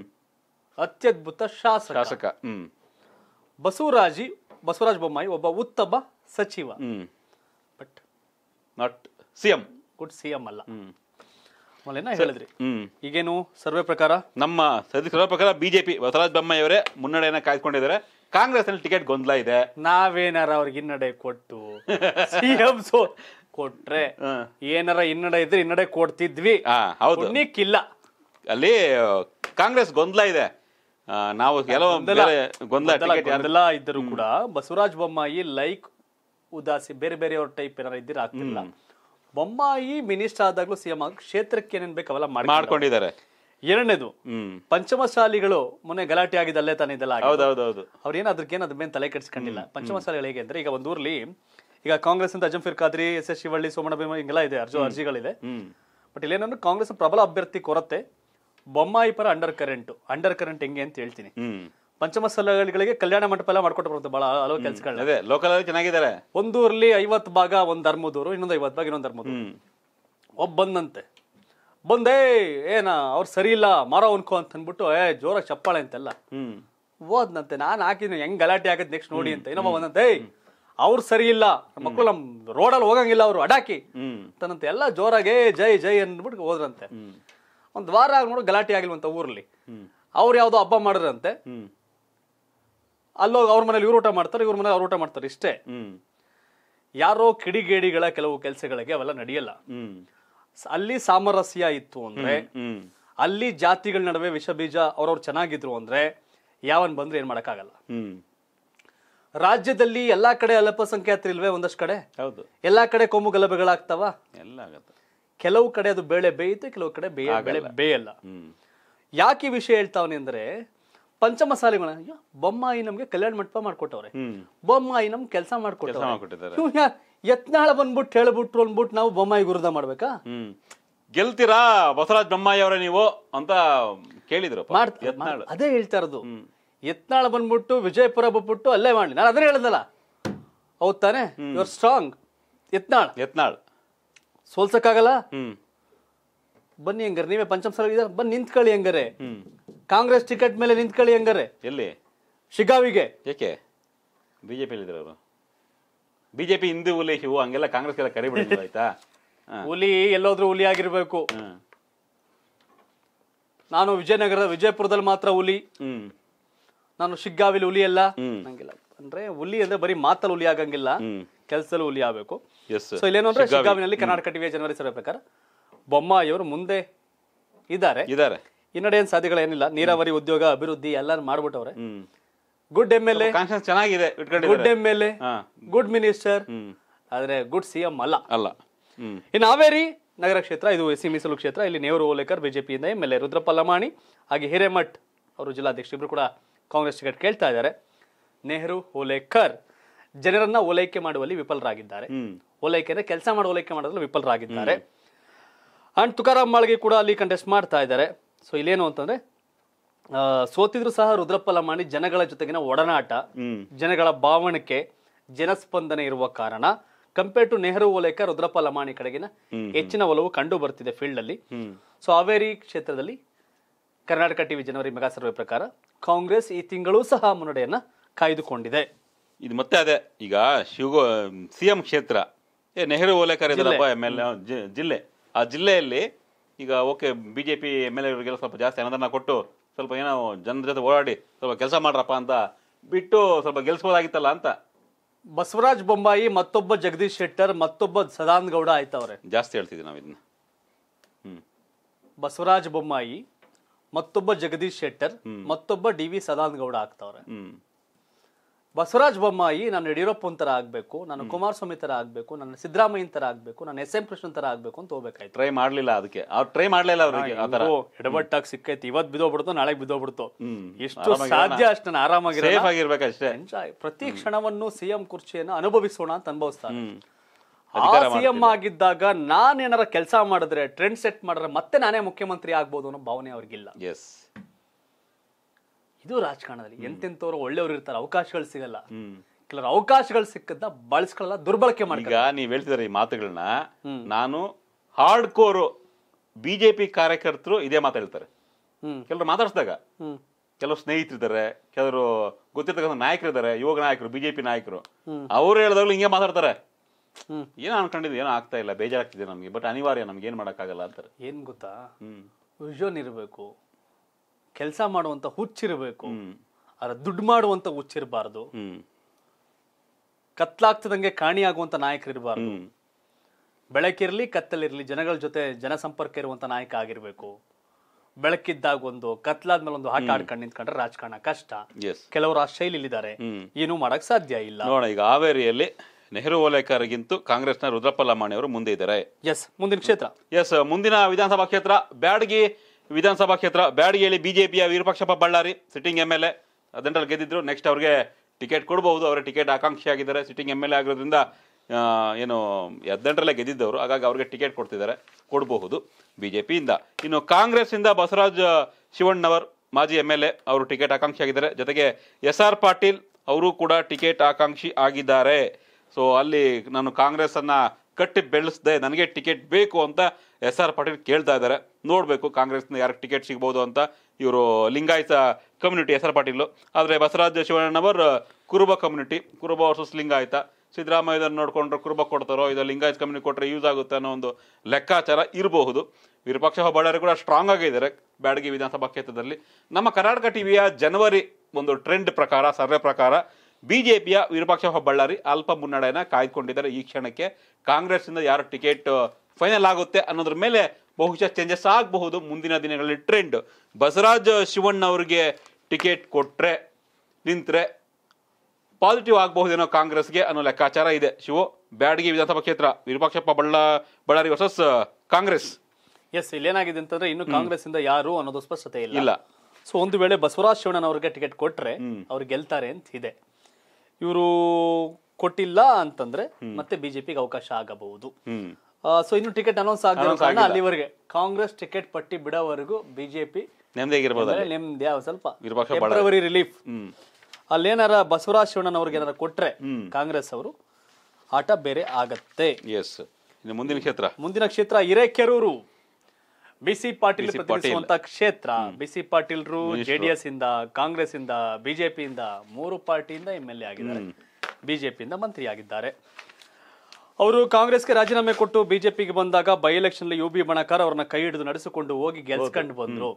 S1: ಅತ್ಯದ್ಭುತ ಶಾಸಕ ಶಾಸಕ ಹ್ಮ್ ಬಸವರಾಜಿ ಬಸವರಾಜ ಬೊಮ್ಮಾಯಿ ಒಬ್ಬ ಉತ್ತಮ ಸಚಿವ hmm but not C M good C M ಅಲ್ಲ
S2: ಹೇಳಿದ್ರಿ ಈಗೇನು ಸರ್ವೆ ಪ್ರಕಾರ ನಮ್ಮ ಸರ್ವೆ ಪ್ರಕಾರ ಬಿಜೆಪಿ ಬಸವರಾಜ ಬೊಮ್ಮಾಯಿಯವರೇ ಮುನ್ನಡೆಯನ್ನ ಕಾಯ್ದುಕೊಂಡಿದ್ದಾರೆ ಕಾಂಗ್ರೆಸ್ ನಲ್ಲಿ ಟಿಕೆಟ್ ಗೊಂದಲ ಇದೆ
S1: ನಾವೇನಾರ ಅವ್ರಿಗೆ ಹಿನ್ನಡೆ ಕೊಟ್ಟು ಸಿಎಂ ಸೋ ಕೊಟ್ರೆ
S2: ಏನಾರ ಹಿನ್ನಡೆ ಇದ್ರೆ ಹಿನ್ನಡೆ ಕೊಡ್ತಿದ್ವಿ ಹೌದು ಇಲ್ಲ ಅಲ್ಲಿ ಕಾಂಗ್ರೆಸ್ ಗೊಂದಲ ಇದೆ ನಾವು ಕೆಲವೊಂದು ಗೊಂದಲ ಇದ್ದರೂ ಕೂಡ ಬಸವರಾಜ
S1: ಬೊಮ್ಮಾಯಿ ಲೈಕ್ ಉದಾಸಿ ಬೇರೆ ಬೇರೆ ಅವ್ರ ಟೈಪ್ ಏನಾರ ಇದ್ರೆ ಆಗ್ತಿಲ್ಲ ಬೊಮ್ಮಾಯಿ ಮಿನಿಸ್ಟರ್ ಆದಾಗ್ಲೂ ಸಿಎಂ ಆಗ ಕ್ಷೇತ್ರಕ್ಕೆ ಏನೇನ್ ಬೇಕು ಅವೆಲ್ಲ ಮಾಡ್ಕೊಂಡಿದ್ದಾರೆ ಎರಡನೇದು ಪಂಚಮಸಾಲಿಗಳು ಮೊನ್ನೆ ಗಲಾಟೆ ಆಗಿದ್ದಲ್ಲೇ ಅಲ್ಲೇ ತಾನೇ ಇದೆಲ್ಲ ಆಗಿದೆ. ಅವ್ರೇನು ಅದ್ರಕ್ಕೇನು ಅದ್ರ ಮೇಲೆ ತಲೆ ಕೆಡಿಸ್ಕೊಂಡಿಲ್ಲ ಪಂಚಮಸಾಲಿಗಳು ಹೇಗೆ ಅಂದ್ರೆ ಈಗ ಊರ್ಲಿ ಈಗ ಕಾಂಗ್ರೆಸ್ ಅಂತ ಅಜಂಫಿರ್ ಖಾದ್ರಿ ಎಸ್ ಎಸ್ ಶಿವಳ್ಳಿ ಸೋಮಣ್ಣ ಭೀಮ ಹಿಂಗೆಲ್ಲ ಇದೆ ಅರ್ಜು ಅರ್ಜಿಗಳಿದೆ ಬಟ್ ಇಲ್ಲೇನಂದ್ರೆ ಕಾಂಗ್ರೆಸ್ ಪ್ರಬಲ ಅಭ್ಯರ್ಥಿ ಕೊರತೆ ಬೊಮ್ಮಾಯಿ ಪರ ಅಂಡರ್ ಕರೆಂಟ್ ಅಂಡರ್ ಕರೆಂಟ್ ಹೆಂಗೆ ಅಂತ ಹೇಳ್ತೀನಿ ಪಂಚಮ ಕಲ್ಯಾಣ ಮಂಟಪ ಎಲ್ಲ ಮಾಡ್ಕೊಟ್ಟು ಬರುತ್ತೆ ಬಹಳ ಹಲವು ಕೆಲಸಗಳು ಅದೇ ಲೋಕಲ್ ಅಲ್ಲಿ ಚೆನ್ನಾಗಿದ್ದಾರೆ ಒಂದೂರಲ್ಲಿ ಐವತ್ತು ಭಾಗ ಒಂದು ಧರ್ಮದೂರು ಇನ್ನೊಂದು ಐವತ್ತು ಭಾಗ ಇನ್ನೊಂದು ಧರ್ಮದೂರು ಒಬ್ಬ ಬಂದಂತೆ ಬಂದೇ ಏನ ಅವ್ರು ಸರಿ ಇಲ್ಲ ಮಾರೋ ಅನ್ಕೋ ಅಂತ ಅಂದ್ಬಿಟ್ಟು ಏ ಜೋರ ಚಪ್ಪಾಳೆ ಅಂತೆಲ್ಲ ಓದ್ನಂತೆ ನಾನ್ ಹಾಕಿದ್ನ ಹೆಂಗ್ ಗಲಾಟೆ ಆಗತ್ತೆ ನೆಕ್ಸ್ಟ್ ನೋಡಿ ಅಂತ ಏನೋ ಬಂದಂತೆ ಅವ್ರು ಸರಿ ಇಲ್ಲ ಮಕ್ಕಳು ನಮ್ ರೋಡಲ್ಲಿ ಹೋಗಂಗಿಲ್ಲ ಅವ್ರು ಅಡಾಕಿ ತನ್ನಂತೆ ಎಲ್ಲಾ ಜೋರಾಗೆ ಜೈ ಜೈ ಅಂದ್ಬಿಟ್ಟು ಹೋದ್ರಂತೆ ಒಂದ್ ವಾರ ನೋಡಿ ಗಲಾಟೆ ಆಗಿಲ್ವಂತ ಊರಲ್ಲಿ ಅವ್ರು ಯಾವ್ದೋ ಹಬ್ಬ ಮಾಡಿದ್ರಂತೆ ಅಲ್ಲೋಗಿ ಅವ್ರ ಮನೇಲಿ ಇವ್ರು ಊಟ ಮಾಡ್ತಾರೆ ಇವ್ರ ಮನೇಲಿ ಅವ್ರು ಊಟ ಮಾಡ್ತಾರೆ ಇಷ್ಟೇ ಯಾರೋ ಕಿಡಿಗೇಡಿಗಳ ಕೆಲವು ಕೆಲಸಗಳಿಗೆ ಅವೆಲ್ಲ ನಡೆಯಲ್ಲ ಅಲ್ಲಿ ಸಾಮರಸ್ಯ ಇತ್ತು ಅಂದ್ರೆ ಅಲ್ಲಿ ಜಾತಿಗಳ ನಡುವೆ ವಿಷ ಬೀಜ ಅವ್ರವ್ರು ಚೆನ್ನಾಗಿದ್ರು ಅಂದ್ರೆ ಯಾವನ್ ಬಂದ್ರೆ ಏನ್ ಮಾಡಕ್ಕಾಗಲ್ಲ ರಾಜ್ಯದಲ್ಲಿ ಎಲ್ಲಾ ಕಡೆ ಅಲ್ಪಸಂಖ್ಯಾತರು ಇಲ್ವೇ ಒಂದಷ್ಟು ಕಡೆ ಹೌದು ಎಲ್ಲಾ ಕಡೆ ಕೋಮು ಗಲಭೆಗಳಾಗ್ತಾವ ಎಲ್ಲ ಕೆಲವು ಕಡೆ ಅದು ಬೇಳೆ ಬೇಯುತ್ತೆ ಕೆಲವು ಕಡೆ ಬೇಯ ಬೇಯಲ್ಲ ಯಾಕೆ ಈ ವಿಷಯ ಹೇಳ್ತಾವನೆ ಅಂದ್ರೆ ಪಂಚಮಸಾಲಿಗಳ ಬೊಮ್ಮಾಯಿ ನಮ್ಗೆ ಕಲ್ಯಾಣ ಮಂಟಪ ಮಾಡ್ಕೊಟ್ಟವ್ರೆ ಬೊಮ್ಮಾಯಿ ನಮ್ ಕೆಲಸ ಮಾಡ್ಕೊಟ್ಟವ್ರೆ ಯತ್ನಾಳ ಬಂದ್ಬಿಟ್ಟು ಹೇಳ್ಬಿಟ್ರು ಅಂದ್ಬಿಟ್ಟು ನಾವು ಬೊಮ್ಮಾಯಿ ಗುರುದ ಮಾಡ್ಬೇಕಾ
S2: ಗೆಲ್ತೀರಾ ಬಸವರಾಜ್ ಬೊಮ್ಮಾಯಿ ಅವರೇ ನೀವು ಅಂತ ಕೇಳಿದ್ರು
S1: ಅದೇ ಹೇಳ್ತಾ ಇರೋದು ಯತ್ನಾಳ ಬಂದ್ಬಿಟ್ಟು ವಿಜಯಪುರ ಬಂದ್ಬಿಟ್ಟು ಅಲ್ಲೇ ಮಾಡಿ ನಾನು ಅದನ್ನೇ ಹೇಳದಲ್ಲ ಹೌದ್ ತಾನೆ ಯುವರ್ ಸ್ಟ್ರಾಂಗ್ ಯತ್ನಾಳ್ ಯತ್ನಾಳ್ ಸೋಲ್ಸಕ್ಕಾಗಲ್ಲ ಬನ್ನಿ ಹೆಂಗಾರೆ ನೀವೇ ಪಂಚಮಸಾಲ ಬನ್ನಿ ನಿಂತ್ಕೊಳ್ಳಿ ಹೆಂಗಾರೆ
S2: ಕಾಂಗ್ರೆಸ್ ಟಿಕೆಟ್ ಮೇಲೆ ನಿಂತ್ಕೊಳ್ಳಿ ಹಂಗಾರೆ ಎಲ್ಲಿ ಶಿಗಾವಿಗೆ ಏಕೆ ಬಿಜೆಪಿ ಅವರು ಬಿಜೆಪಿ ಹಿಂದೂ ಹುಲಿ ಇವು ಹಂಗೆಲ್ಲ ಕಾಂಗ್ರೆಸ್ ಎಲ್ಲ ಕರಿಬಿಡಿದ್ರು ಆಯ್ತಾ ಹುಲಿ ಎಲ್ಲೋದ್ರೂ ಹುಲಿ ಆಗಿರ್ಬೇಕು ನಾನು ವಿಜಯನಗರ ವಿಜಯಪುರದಲ್ಲಿ ಮಾತ್ರ ಹುಲಿ ಹ್ಮ್
S1: ನಾನು ಶಿಗ್ಗಾವಿಲಿ ಹುಲಿ ಅಲ್ಲ ಹಂಗಿಲ್ಲ ಅಂದ್ರೆ ಹುಲಿ ಅಂದ್ರೆ ಬರೀ ಮಾತಲ್ಲಿ ಹುಲಿ ಆಗಂಗಿಲ್ಲ ಕೆಲಸದಲ್ಲಿ ಹುಲಿ ಆಗಬೇಕು
S2: ಎಸ್ ಸೊ ಇಲ್ಲೇನು ಅಂದ್ರೆ ಶಿಗ್ಗಾವಿನಲ್ಲಿ
S1: ಕರ್ನಾಟಕ ಟಿವಿ ಜನವರಿ ಸರ್ವೆ ಪ್ರಕಾರ ಬೊಮ್ಮಾಯಿಯವರು ಮುಂದೆ ಇದ್ದಾರೆ ಇದ್ದಾರೆ ಹಿನ್ನಡೆ ಸಾಧ್ಯಗಳು ಸಾಧ್ಯಗಳೇನಿಲ್ಲ ನೀರಾವರಿ ಉದ್ಯೋಗ ಅಭಿವೃದ್ಧಿ ಎಲ್ಲಾನು ಮಾಡ್ಬಿಟ್ಟವ್ರೆ ಗುಡ್ ಎಂ ಎಲ್ ಎ ಚೆನ್ನಾಗಿದೆ good M L A good minister ಆದ್ರೆ ಗುಡ್ ಸಿ ಎಂ ಅಲ್ಲ ಅಲ್ಲ ಇನ್ನು ಹಾವೇರಿ ನಗರ ಕ್ಷೇತ್ರ ಇದು ಎಸ್ ಸಿ ಮೀಸಲು ಕ್ಷೇತ್ರ ಇಲ್ಲಿ ನೇವರು ಓಲೇಕರ್ ಬಿಜೆಪಿಯಿಂದ ಎಂಎಲ್ ಎಲ್ ಎ ಹಾಗೆ ಹಿರೇಮಠ್ ಅವರು ಜಿಲ್ಲಾಧ್ಯಕ್ಷ ಇಬ್ರು ಕೂಡ ಕಾಂಗ್ರೆಸ್ ಟಿಕೆಟ್ ಕೇಳ್ತಾ ಇದ್ದಾರೆ ನೆಹರು ಓಲೇಕರ್ ಜನರನ್ನ ಓಲೈಕೆ ಮಾಡುವಲ್ಲಿ ವಿಫಲರಾಗಿದ್ದಾರೆ ಓಲೈಕೆ ಅಂದ್ರೆ ಕೆಲಸ ಮಾಡಿ ಓಲೈಕೆ ಮಾಡೋದ್ರಲ್ಲಿ ವಿಫಲರಾಗಿದ್ದಾರೆ ಅಂಡ್ ತುಕಾರಾಮ್ ಮಾಳಿಗೆ ಕೂಡ ಅಲ್ಲಿ ಕಂಟೆಸ್ಟ್ ಮಾಡ್ತಾ ಇದ್ದಾರೆ ಸೊ ಇಲ್ಲೇನು ಅಂತಂದ್ರೆ ಸೋತಿದ್ರು ಸಹ ರುದ್ರಪ್ಪ ಲಮಾಣಿ ಜನಗಳ ಜೊತೆಗಿನ ಒಡನಾಟ ಜನಗಳ ಭಾವಣಿಕೆ ಜನಸ್ಪಂದನೆ ಇರುವ ಕಾರಣ ಕಂಪೇರ್ ಟು ನೆಹರು ಓಲೇಕ ರುದ್ರಪ್ಪ ಲಮಾಣಿ ಕಡೆಗಿನ ಹೆಚ್ಚಿನ ಒಲವು ಕಂಡು ಬರ್ತಿದೆ ಫೀಲ್ಡ್ ಅಲ್ಲಿ ಸೊ ಹಾವೇರಿ ಕ್ಷೇತ್ರದಲ್ಲಿ ಕರ್ನಾಟಕ ಟಿವಿ ಜನವರಿ ಮೆಗಾ ಸರ್ವೆ ಪ್ರಕಾರ ಕಾಂಗ್ರೆಸ್ ಈ ತಿಂಗಳು ಸಹ ಮುನ್ನಡೆಯನ್ನ ಕಾಯ್ದುಕೊಂಡಿದೆ
S2: ಇದು ಮತ್ತೆ ಅದೇ ಈಗ ಶಿವಗೋ ಸಿಎಂ ಕ್ಷೇತ್ರ ನೆಹರು ವಲಯಕರ್ ಜಿಲ್ಲೆ ಆ ಜಿಲ್ಲೆಯಲ್ಲಿ ಈಗ okay B J P M L ಎಲ್ಲ ಸ್ವಲ್ಪ ಜಾಸ್ತಿ ಅನುದಾನ ಕೊಟ್ಟು ಸ್ವಲ್ಪ ಏನೋ ಜನರ ಜೊತೆ ಓಡಾಡಿ ಸ್ವಲ್ಪ ಕೆಲಸ ಮಾಡ್ರಪ್ಪ ಅಂತ ಬಿಟ್ಟು ಸ್ವಲ್ಪ ಗೆಲ್ಸ್ಬೋದಾಗಿತ್ತಲ್ಲ ಅಂತ ಬಸವರಾಜ್ ಬೊಮ್ಮಾಯಿ ಮತ್ತೊಬ್ಬ ಜಗದೀಶ್ ಶೆಟ್ಟರ್ ಮತ್ತೊಬ್ಬ ಸದಾನಂದ ಗೌಡ ಆಯ್ತವ್ರೆ ಜಾಸ್ತಿ ಹೇಳ್ತಿದ್ವಿ ನಾವು ಇದನ್ನ
S1: ಬಸವರಾಜ್ ಬೊಮ್ಮಾಯಿ ಮತ್ತೊಬ್ಬ ಜಗದೀಶ್ ಶೆಟ್ಟರ್ ಮತ್ತೊಬ್ಬ ಡಿ ವಿ ಸದಾನಂದ ಗೌಡ ಆಗ್ತವ್ರೆ ಹ್ಞೂ ಬಸವರಾಜ ಬೊಮ್ಮಾಯಿ ನಾನು ಯಡಿಯೂರಪ್ಪನ ಥರ ಆಗಬೇಕು ನಾನು ಕುಮಾರಸ್ವಾಮಿ ಥರ ಆಗಬೇಕು ನಾನು ಸಿದ್ದರಾಮಯ್ಯನ ಥರ ಆಗಬೇಕು ನಾನು ಎಸ್ ಎಂ ಕೃಷ್ಣನ್ ಥರ ಆಗಬೇಕು ಅಂತ ಹೋಗ್ಬೇಕಾಯ್ತು ಟ್ರೈ ಮಾಡಲಿಲ್ಲ ಅದಕ್ಕೆ ಅವ್ರು ಟ್ರೈ ಮಾಡ್ಲಿಲ್ಲ ಅವರಿಗೆ ಆ ಎಡಬಟ್ಟಾಗಿ ಸಿಕ್ಕೈತಿ ಇವತ್ತು ಬಿದ್ದೋಗ್ಬಿಡ್ತು ನಾಳೆ ಬಿದ್ದೋಗ್ಬಿಡ್ತು ಎಷ್ಟು ಸಾಧ್ಯ ಅಷ್ಟು ನಾನು ಆರಾಮಾಗಿ ಸೇಫ್ ಆಗಿರ್ಬೇಕಷ್ಟೇ ಪ್ರತಿ ಕ್ಷಣವನ್ನು ಸಿಎಂ ಕುರ್ಚಿಯನ್ನು ಅನುಭವಿಸೋಣ ಅಂತ ಅನುಭವಿಸ್ತಾರೆ ಆ ಸಿಎಂ ಆಗಿದ್ದಾಗ ನಾನೇನಾರ ಕೆಲಸ ಮಾಡಿದ್ರೆ ಟ್ರೆಂಡ್ ಸೆಟ್ ಮಾಡಿದ್ರೆ ಮತ್ತೆ ನಾನೇ ಮುಖ್ಯಮಂತ್ರಿ ಆಗ್ಬೋದು ಅನ್ನೋ ಭಾವನೆ ಅವ್ರಿಗಿಲ್ಲ ಎಸ್ ಇದು ರಾಜಕಾರಣದಲ್ಲಿ ಎಂತೆಂತವ್ರು ಒಳ್ಳೆಯವ್ರು ಇರ್ತಾರೆ ಅವಕಾಶಗಳು ಸಿಗಲ್ಲ ಕೆಲವರು
S2: ಅವಕಾಶಗಳು ಸಿಕ್ಕದ್ನ ಬಳಸ್ಕೊಳ್ಳಲ್ಲ ದುರ್ಬಳಕೆ ಮಾಡಿ ಈಗ ನೀವು ಹೇಳ್ತಿದಾರೆ ಈ ಮಾತುಗಳನ್ನ ನಾನು ಹಾರ್ಡ್ ಕೋರ್ ಬಿಜೆಪಿ ಕಾರ್ಯಕರ್ತರು ಇದೇ ಮಾತು ಹೇಳ್ತಾರೆ ಕೆಲವರು ಮಾತಾಡಿಸಿದಾಗ ಕೆಲವು ಸ್ನೇಹಿತರಿದ್ದಾರೆ ಕೆಲವರು ಗೊತ್ತಿರ್ತಕ್ಕಂಥ ಇದ್ದಾರೆ ಯೋಗ ನಾಯಕರು ಬಿಜೆಪಿ ನಾಯಕರು ಅವರು ಹೇಳಿದಾಗಲೂ ಹಿಂಗೆ ಮಾತಾಡ್ತಾರೆ ಏನೋ ಅನ್ಕೊಂಡಿದ್ದು ಏನೋ ಆಗ್ತಾ ಇಲ್ಲ ಬೇಜಾರಾಗ್ತಿದೆ ನಮಗೆ ಬಟ್ ಅನಿವಾರ್ಯ ನಮ್ಗೆ ಏನ್ ಮಾಡಕ್ಕಾಗಲ್ಲ ಅಂತಾರೆ
S1: ಏನು ಗೊತ್ತಾ ವಿಷನ್ ಇರಬೇಕು ಕೆಲಸ ಮಾಡುವಂತ ಹುಚ್ಚಿರಬೇಕು ಅದರ ದುಡ್ಡು ಮಾಡುವಂತ ಹುಚ್ಚಿರಬಾರ್ದು ಕತ್ಲಾಗ್ತದಂಗೆ ಕಾಣಿಯಾಗುವಂತ ನಾಯಕರಿರಬಾರ್ದು ಬೆಳಕಿರಲಿ ಕತ್ತಲಿರಲಿ ಜನಗಳ ಜೊತೆ ಜನಸಂಪರ್ಕ ಇರುವಂತ ನಾಯಕ ಆಗಿರ್ಬೇಕು ಬೆಳಕಿದ್ದಾಗ ಒಂದು ಕತ್ಲಾದ್ಮೇಲೆ ಒಂದು ಆಟ ಆಡ್ಕೊಂಡು ನಿಂತ್ಕೊಂಡ್ರೆ ರಾಜಕಾರಣ ಕಷ್ಟ ಕೆಲವರು ಆ ಶೈಲಿಲಿದ್ದಾರೆ ಏನು ಮಾಡಕ್ ಸಾಧ್ಯ ಇಲ್ಲ ನೋಡ
S2: ಈಗ ಹಾವೇರಿಯಲ್ಲಿ ನೆಹರು ಓಲೇಕರ್ಗಿಂತೂ ಕಾಂಗ್ರೆಸ್ನ ರುದ್ರಪ್ಪ ಲಮಾಣಿ ಅವರು ಮುಂದೆ ಇದ್ದಾರೆ ಎಸ್ ಮುಂದಿನ ಕ್ಷೇತ್ರ ಎಸ್ ಮುಂದಿನ ವಿಧಾನಸಭಾ ಕ್ಷೇತ್ರ ಬ್ಯಾಡಗಿ ವಿಧಾನಸಭಾ ಕ್ಷೇತ್ರ ಬ್ಯಾಡಗಿಯಲ್ಲಿ ಪಿಯ Virupakshappa Ballari sitting M L A ಅದನ್ನಲ್ಲಿ ಗೆದ್ದಿದ್ರು ನೆಕ್ಸ್ಟ್ ಅವ್ರಿಗೆ ಟಿಕೆಟ್ ಕೊಡ್ಬೋದು ಅವರ ಟಿಕೆಟ್ ಆಕಾಂಕ್ಷಿ ಆಗಿದ್ದಾರೆ ಸಿಟ್ಟಿಂಗ್ ಎಮ್ ಎಲ್ ಎ ಆಗಿರೋದ್ರಿಂದ ಏನು ಹದಿನೆಂಟರಲ್ಲೇ ಗೆದ್ದಿದ್ದವರು ಹಾಗಾಗಿ ಅವ್ರಿಗೆ ಟಿಕೆಟ್ ಕೊಡ್ತಿದ್ದಾರೆ ಕೊಡಬಹುದು ಬಿ ಜೆ ಪಿಯಿಂದ ಇನ್ನು ಕಾಂಗ್ರೆಸ್ಸಿಂದ ಬಸವರಾಜ್ ಶಿವಣ್ಣನವರ್ ಮಾಜಿ ಎಮ್ ಎಲ್ ಎ ಅವರು ಟಿಕೆಟ್ ಆಕಾಂಕ್ಷಿ ಆಗಿದ್ದಾರೆ ಜೊತೆಗೆ ಎಸ್ ಆರ್ ಪಾಟೀಲ್ ಅವರು ಕೂಡ ಟಿಕೆಟ್ ಆಕಾಂಕ್ಷಿ ಆಗಿದ್ದಾರೆ ಸೊ ಅಲ್ಲಿ ನಾನು ಕಾಂಗ್ರೆಸ್ಸನ್ನು ಕಟ್ಟಿ ಬೆಳೆಸ್ದೆ ನನಗೆ ಟಿಕೆಟ್ ಬೇಕು ಅಂತ ಎಸ್ ಆರ್ ಪಾಟೀಲ್ ಕೇಳ್ತಾ ಇದ್ದಾರೆ ನೋಡಬೇಕು ಕಾಂಗ್ರೆಸ್ನ ಯಾರಿಗೆ ಟಿಕೆಟ್ ಸಿಗ್ಬೋದು ಅಂತ ಇವರು ಲಿಂಗಾಯತ ಕಮ್ಯುನಿಟಿ ಎಸ್ ಪಾಟೀಲು ಆದರೆ ಬಸವರಾಜ ಕುರುಬ ಕಮ್ಯುನಿಟಿ ಕುರುಬ ವರ್ಸಸ್ ಲಿಂಗಾಯತ ಸಿದ್ದರಾಮಯ್ಯ ಇದನ್ನು ನೋಡಿಕೊಂಡ್ರೆ ಕುರುಬ ಕೊಡ್ತಾರೋ ಇದು ಲಿಂಗಾಯತ ಕಮ್ಯುನಿಟಿ ಕೊಟ್ಟರೆ ಯೂಸ್ ಆಗುತ್ತೆ ಅನ್ನೋ ಒಂದು ಲೆಕ್ಕಾಚಾರ ಇರಬಹುದು ವಿರೂಪಾಕ್ಷ ಬಳ್ಳಾರಿ ಕೂಡ ಸ್ಟ್ರಾಂಗ್ ಆಗಿದ್ದಾರೆ ಬ್ಯಾಡಗಿ ವಿಧಾನಸಭಾ ಕ್ಷೇತ್ರದಲ್ಲಿ ನಮ್ಮ ಕರ್ನಾಟಕ ಟಿವಿಯ ಜನವರಿ ಒಂದು ಟ್ರೆಂಡ್ ಪ್ರಕಾರ ಸರ್ವೆ ಪ್ರಕಾರ ಬಿ ಜೆ ಪಿಯ ವಿರುಪಾಕ್ಷ ಬಳ್ಳಾರಿ ಅಲ್ಪ ಮುನ್ನಡೆಯನ್ನು ಕಾಯ್ದುಕೊಂಡಿದ್ದಾರೆ ಈ ಕ್ಷಣಕ್ಕೆ ಕಾಂಗ್ರೆಸ್ಸಿಂದ ಯಾರು ಟಿಕೆಟ್ ಫೈನಲ್ ಆಗುತ್ತೆ ಅನ್ನೋದ್ರ ಮೇಲೆ ಬಹುಶಃ ಚೇಂಜಸ್ ಆಗಬಹುದು ಮುಂದಿನ ದಿನಗಳಲ್ಲಿ ಟ್ರೆಂಡ್ ಬಸವರಾಜ್ ಶಿವಣ್ಣ ಅವರಿಗೆ ಟಿಕೆಟ್ ಕೊಟ್ಟರೆ ನಿಂತರೆ ಪಾಸಿಟಿವ್ ಆಗಬಹುದೇನೋ ಕಾಂಗ್ರೆಸ್ಗೆ ಅನ್ನೋ ಲೆಕ್ಕಾಚಾರ ಇದೆ ಶಿವ ಬ್ಯಾಡಗಿ ವಿಧಾನಸಭಾ ಕ್ಷೇತ್ರ ವಿರೂಪಾಕ್ಷಪ್ಪ ಬಳ್ಳಾ ಬಳ್ಳಾರಿ ವರ್ಸಸ್ ಕಾಂಗ್ರೆಸ್ ಎಸ್ ಏನಾಗಿದೆ ಅಂತಂದ್ರೆ
S1: ಇನ್ನು ಕಾಂಗ್ರೆಸ್ ಇಂದ ಯಾರು ಅನ್ನೋದು ಸ್ಪಷ್ಟತೆ ಇಲ್ಲ ಇಲ್ಲ ಸೊ ಒಂದು ವೇಳೆ ಬಸವರಾಜ್ ಶಿವಣ್ಣ ಅವ್ರಿಗೆ ಟಿಕೆಟ್ ಕೊಟ್ರೆ ಅವ್ರು ಗೆಲ್ತಾರೆ ಅಂತ ಇದೆ ಇವರು ಕೊಟ್ಟಿಲ್ಲ ಅಂತಂದ್ರೆ ಮತ್ತೆ ಬಿಜೆಪಿಗೆ ಅವಕಾಶ ಆಗಬಹುದು ಸೊ ಇನ್ನು ಟಿಕೆಟ್ ಅನೌನ್ಸ್ ಆಗಿರೋ ಅಲ್ಲಿವರೆಗೆ ಕಾಂಗ್ರೆಸ್ ಟಿಕೆಟ್ ಪಟ್ಟಿ ಬಿಡೋವರೆಗೂ ಬಿಜೆಪಿ ನೆಮ್ಮದಿಯಾಗಿರ್ಬೋದು ನೆಮ್ಮದಿ ಸ್ವಲ್ಪ ರಿಲೀಫ್ ಅಲ್ಲೇನಾರ ಬಸವರಾಜ ಶಿವಣ್ಣನ್ ಅವ್ರಿಗೆ ಏನಾರ ಕೊಟ್ರೆ ಕಾಂಗ್ರೆಸ್ ಅವರು ಆಟ ಬೇರೆ ಆಗತ್ತೆ ಮುಂದಿನ ಕ್ಷೇತ್ರ ಮುಂದಿನ ಕ್ಷೇತ್ರ ಹಿರೇಕೆರೂರು ಬಿಸಿ ಪಾಟೀಲ್ ಪ್ರತಿನಿಧಿಸುವಂತ ಕ್ಷೇತ್ರ ಬಿಸಿ ಪಾಟೀಲ್ರು ಜೆಡಿಎಸ್ ಇಂದ ಕಾಂಗ್ರೆಸ್ ಇಂದ ಬಿಜೆಪಿಯಿಂದ ಮೂರು ಪಾರ್ಟಿಯಿಂದ ಎಂ ಎಲ್ ಎ ಆಗಿದ್ದಾರೆ ಬಿಜೆಪಿಯಿಂದ ಮಂತ್ರಿ ಆಗಿದ್ದಾರೆ ಅವರು ಕಾಂಗ್ರೆಸ್ಗೆ ರಾಜೀನಾಮೆ ಕೊಟ್ಟು ಬಿಜೆಪಿಗೆ ಬಂದಾಗ by election U B Banakar ಅವ್ರನ್ನ ಕೈ ಹಿಡಿದು ನಡೆಸಿಕೊಂಡು ಹೋಗಿ ಗೆಲ್ಸ್ಕೊಂಡು ಬಂದ್ರು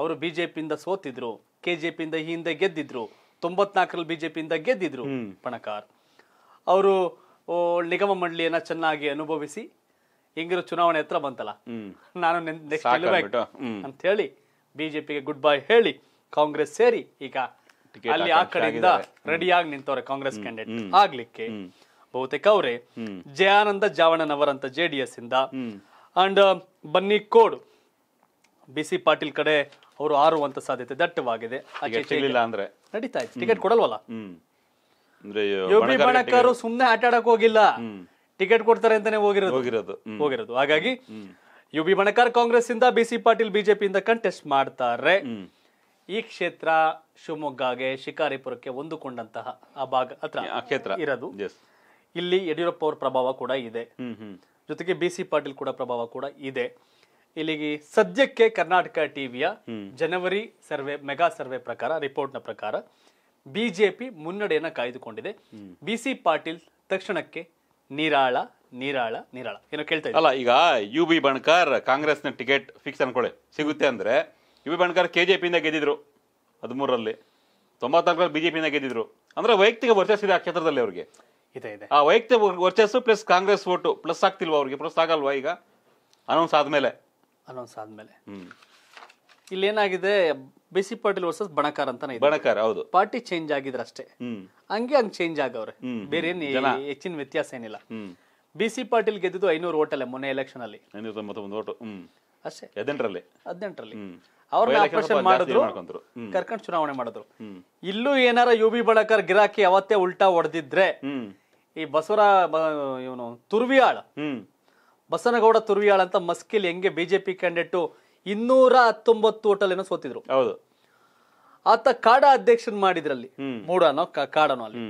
S1: ಅವರು ಬಿಜೆಪಿಯಿಂದ ಸೋತಿದ್ರು ಕೆಜೆಪಿಯಿಂದ ಈ ಹಿಂದೆ ಗೆದ್ದಿದ್ರು ತೊಂಬತ್ನಾಲ್ಕರಲ್ಲಿ ಬಿಜೆಪಿಯಿಂದ ಗೆದ್ದಿದ್ರು ಬಣಕಾರ್ ಅವರು ನಿಗಮ ಮಂಡಳಿಯನ್ನ ಚೆನ್ನಾಗಿ ಅನುಭವಿಸಿ ಹೆಂಗಿರೋ ಚುನಾವಣೆ ಹತ್ರ ಬಂತಲ್ಲ ನಾನು ಅಂತ ಹೇಳಿ ಬಿಜೆಪಿಗೆ ಗುಡ್ ಬೈ ಹೇಳಿ ಕಾಂಗ್ರೆಸ್ ಸೇರಿ ಈಗ
S2: ಅಲ್ಲಿ ಆ ಕಡೆಯಿಂದ
S1: ರೆಡಿಯಾಗಿ ನಿಂತವ್ರೆ ಕಾಂಗ್ರೆಸ್ ಕ್ಯಾಂಡಿಡೇಟ್ ಆಗ್ಲಿಕ್ಕೆ ಬಹುತೇಕ ಅವರೇ ಜಯಾನಂದ ಜಾವಣನವರಂತ ಜೆ ಡಿ ಎಸ್ ಇಂದ ಅಂಡ್ uh, ಬನ್ನಿ ಕೋಡ್ ಬಿ ಸಿ ಪಾಟೀಲ್ ಕಡೆ ಅವರು ಆರುವಂತ ಸಾಧ್ಯತೆ ದಟ್ಟವಾಗಿದೆ ಅಂದ್ರೆ ಟಿಕೆಟ್ ಕೊಡಲ್ವಲ್ಲ ಯೋಗಿ ಸುಮ್ನೆ ಆಟ ಆಡಕ್ ಹೋಗಿಲ್ಲ ಟಿಕೆಟ್ ಕೊಡ್ತಾರೆ ಅಂತಾನೆ ಹೋಗಿರೋದು ಹೋಗಿರೋದು ಹೋಗಿರೋದು ಹಾಗಾಗಿ ಯು ಬಿ ಬಣಕಾರ್ ಕಾಂಗ್ರೆಸ್ ಇಂದ ಬಿ ಸಿ ಪಾಟೀಲ್ ಬಿಜೆಪಿ ಇಂದ ಕಂಟೆಸ್ಟ್ ಮಾಡ್ತಾರೆ ಈ ಕ್ಷೇತ್ರ ಶಿವಮೊಗ್ಗಗೆ ಶಿಕಾರಿಪುರಕ್ಕೆ ಹೊಂದಿಕೊಂಡಂತಹ ಆ ಭಾಗ ಹತ್ರ ಇರೋದು ಇಲ್ಲಿ ಯಡಿಯೂರಪ್ಪ ಅವ್ರ ಪ್ರಭಾವ ಕೂಡ ಇದೆ ಜೊತೆಗೆ ಬಿ ಸಿ ಪಾಟೀಲ್ ಕೂಡ ಪ್ರಭಾವ ಕೂಡ ಇದೆ ಇಲ್ಲಿಗೆ ಸದ್ಯಕ್ಕೆ ಕರ್ನಾಟಕ ಟಿವಿಯ ಜನವರಿ ಸರ್ವೆ ಮೆಗಾ ಸರ್ವೆ ಪ್ರಕಾರ ರಿಪೋರ್ಟ್ನ ಪ್ರಕಾರ ಬಿಜೆಪಿ ಮುನ್ನಡೆಯನ್ನ ಕಾಯ್ದುಕೊಂಡಿದೆ ಬಿ ಸಿ ಪಾಟೀಲ್ ತಕ್ಷಣಕ್ಕೆ ನಿರಾಳ ನಿರಾಳ ನಿರಾಳ ಏನೋ ಕೇಳ್ತಾ ಅಲ್ಲ
S2: ಈಗ ಯು ಬಿ ಬಣ್ಕಾರ್ ಕಾಂಗ್ರೆಸ್ನ ಟಿಕೆಟ್ ಫಿಕ್ಸ್ ಅನ್ಕೊಳ್ಳಿ ಸಿಗುತ್ತೆ ಅಂದ್ರೆ ಯು ಬಿ ಜೆ ಕೆಜೆಪಿಯಿಂದ ಗೆದ್ದಿದ್ರು ಹದಿಮೂರರಲ್ಲಿ ತೊಂಬತ್ನಾಲ್ಕರಲ್ಲಿ ಬಿಜೆಪಿಯಿಂದ ಗೆದ್ದಿದ್ರು ಅಂದ್ರೆ ವೈಯಕ್ತಿಕ ವರ್ತಿಸಿದೆ ಆ ಕ್ಷೇತ್ರದಲ್ಲಿ ಅವ್ರಿಗೆ ಇದೆ ಇದೆ ಆ ವೈಯಕ್ತಿಕ ವರ್ಚಸ್ಸು ಪ್ಲಸ್ ಕಾಂಗ್ರೆಸ್ ಓಟು ಪ್ಲಸ್ ಆಗ್ತಿಲ್ವಾ ಅವ್ರಿಗೆ ಪ್ಲಸ್ ಆಗಲ್ವಾ ಈಗ ಅನೌನ್ಸ್ ಆದಮೇಲೆ ಅನೌನ್ಸ್ ಆದಮೇಲೆ ಇಲ್ಲೇನಾಗಿದೆ ಬಿಸಿ
S1: ಪಾಟೀಲ್ ವರ್ಸಸ್ ಬಣಕಾರ ಅಂತಾನೆ ಬಣಕಾರ ಹೌದು ಪಾರ್ಟಿ ಚೇಂಜ್ ಆಗಿದ್ರೆ ಅಷ್ಟೇ ಹಂಗೆ ಹಂಗೆ ಚೇಂಜ್ ಆಗವ್ರೆ ಬೇರೆ ಏನು ಹೆಚ್ಚಿನ ವ್ಯತ್ಯಾಸ ಏನಿಲ್ಲ ಬಿ ಸಿ ಪಾಟೀಲ್ ಗೆದ್ದಿದ್ದು ಐನೂರು ಅಲ್ಲೇ ಮೊನ್ನೆ ಎಲೆಕ್ಷನ್ ಅಲ್ಲಿ ಅಷ್ಟೇ ಹದಿನೆಂಟರಲ್ಲಿ ಹದಿನೆಂಟರಲ್ಲಿ ಅವ್ರನ್ನ ಆಪರೇಷನ್ ಮಾಡಿದ್ರು ಕರ್ಕೊಂಡು ಚುನಾವಣೆ ಮಾಡಿದ್ರು ಇಲ್ಲೂ ಏನಾರ ಯು ಬಿ ಬಳಕರ್ ಗಿರಾಕಿ ಅವತ್ತೇ ಉಲ್ಟಾ ಹೊಡೆದಿದ್ರೆ ಈ ಬಸವರ ಇವನು ಹ್ಮ್ ಬಸನಗೌಡ ತುರ್ವಿಯಾಳ್ ಅಂತ ಮಸ್ಕಿಲ್ ಹೆಂಗೆ ಬಿಜೆಪಿ ಕ್ಯಾಂಡಿಡೇಟ್ ಇನ್ನೂರ ಹತ್ತೊಂಬತ್ತು ಏನೋ ಸೋತಿದ್ರು ಹೌದು ಆತ ಕಾಡ ಅಧ್ಯಕ್ಷನ್ ಮಾಡಿದ್ರಲ್ಲಿ ಮೂಡನೋ ಕಾಡನೋ ಅಲ್ಲಿ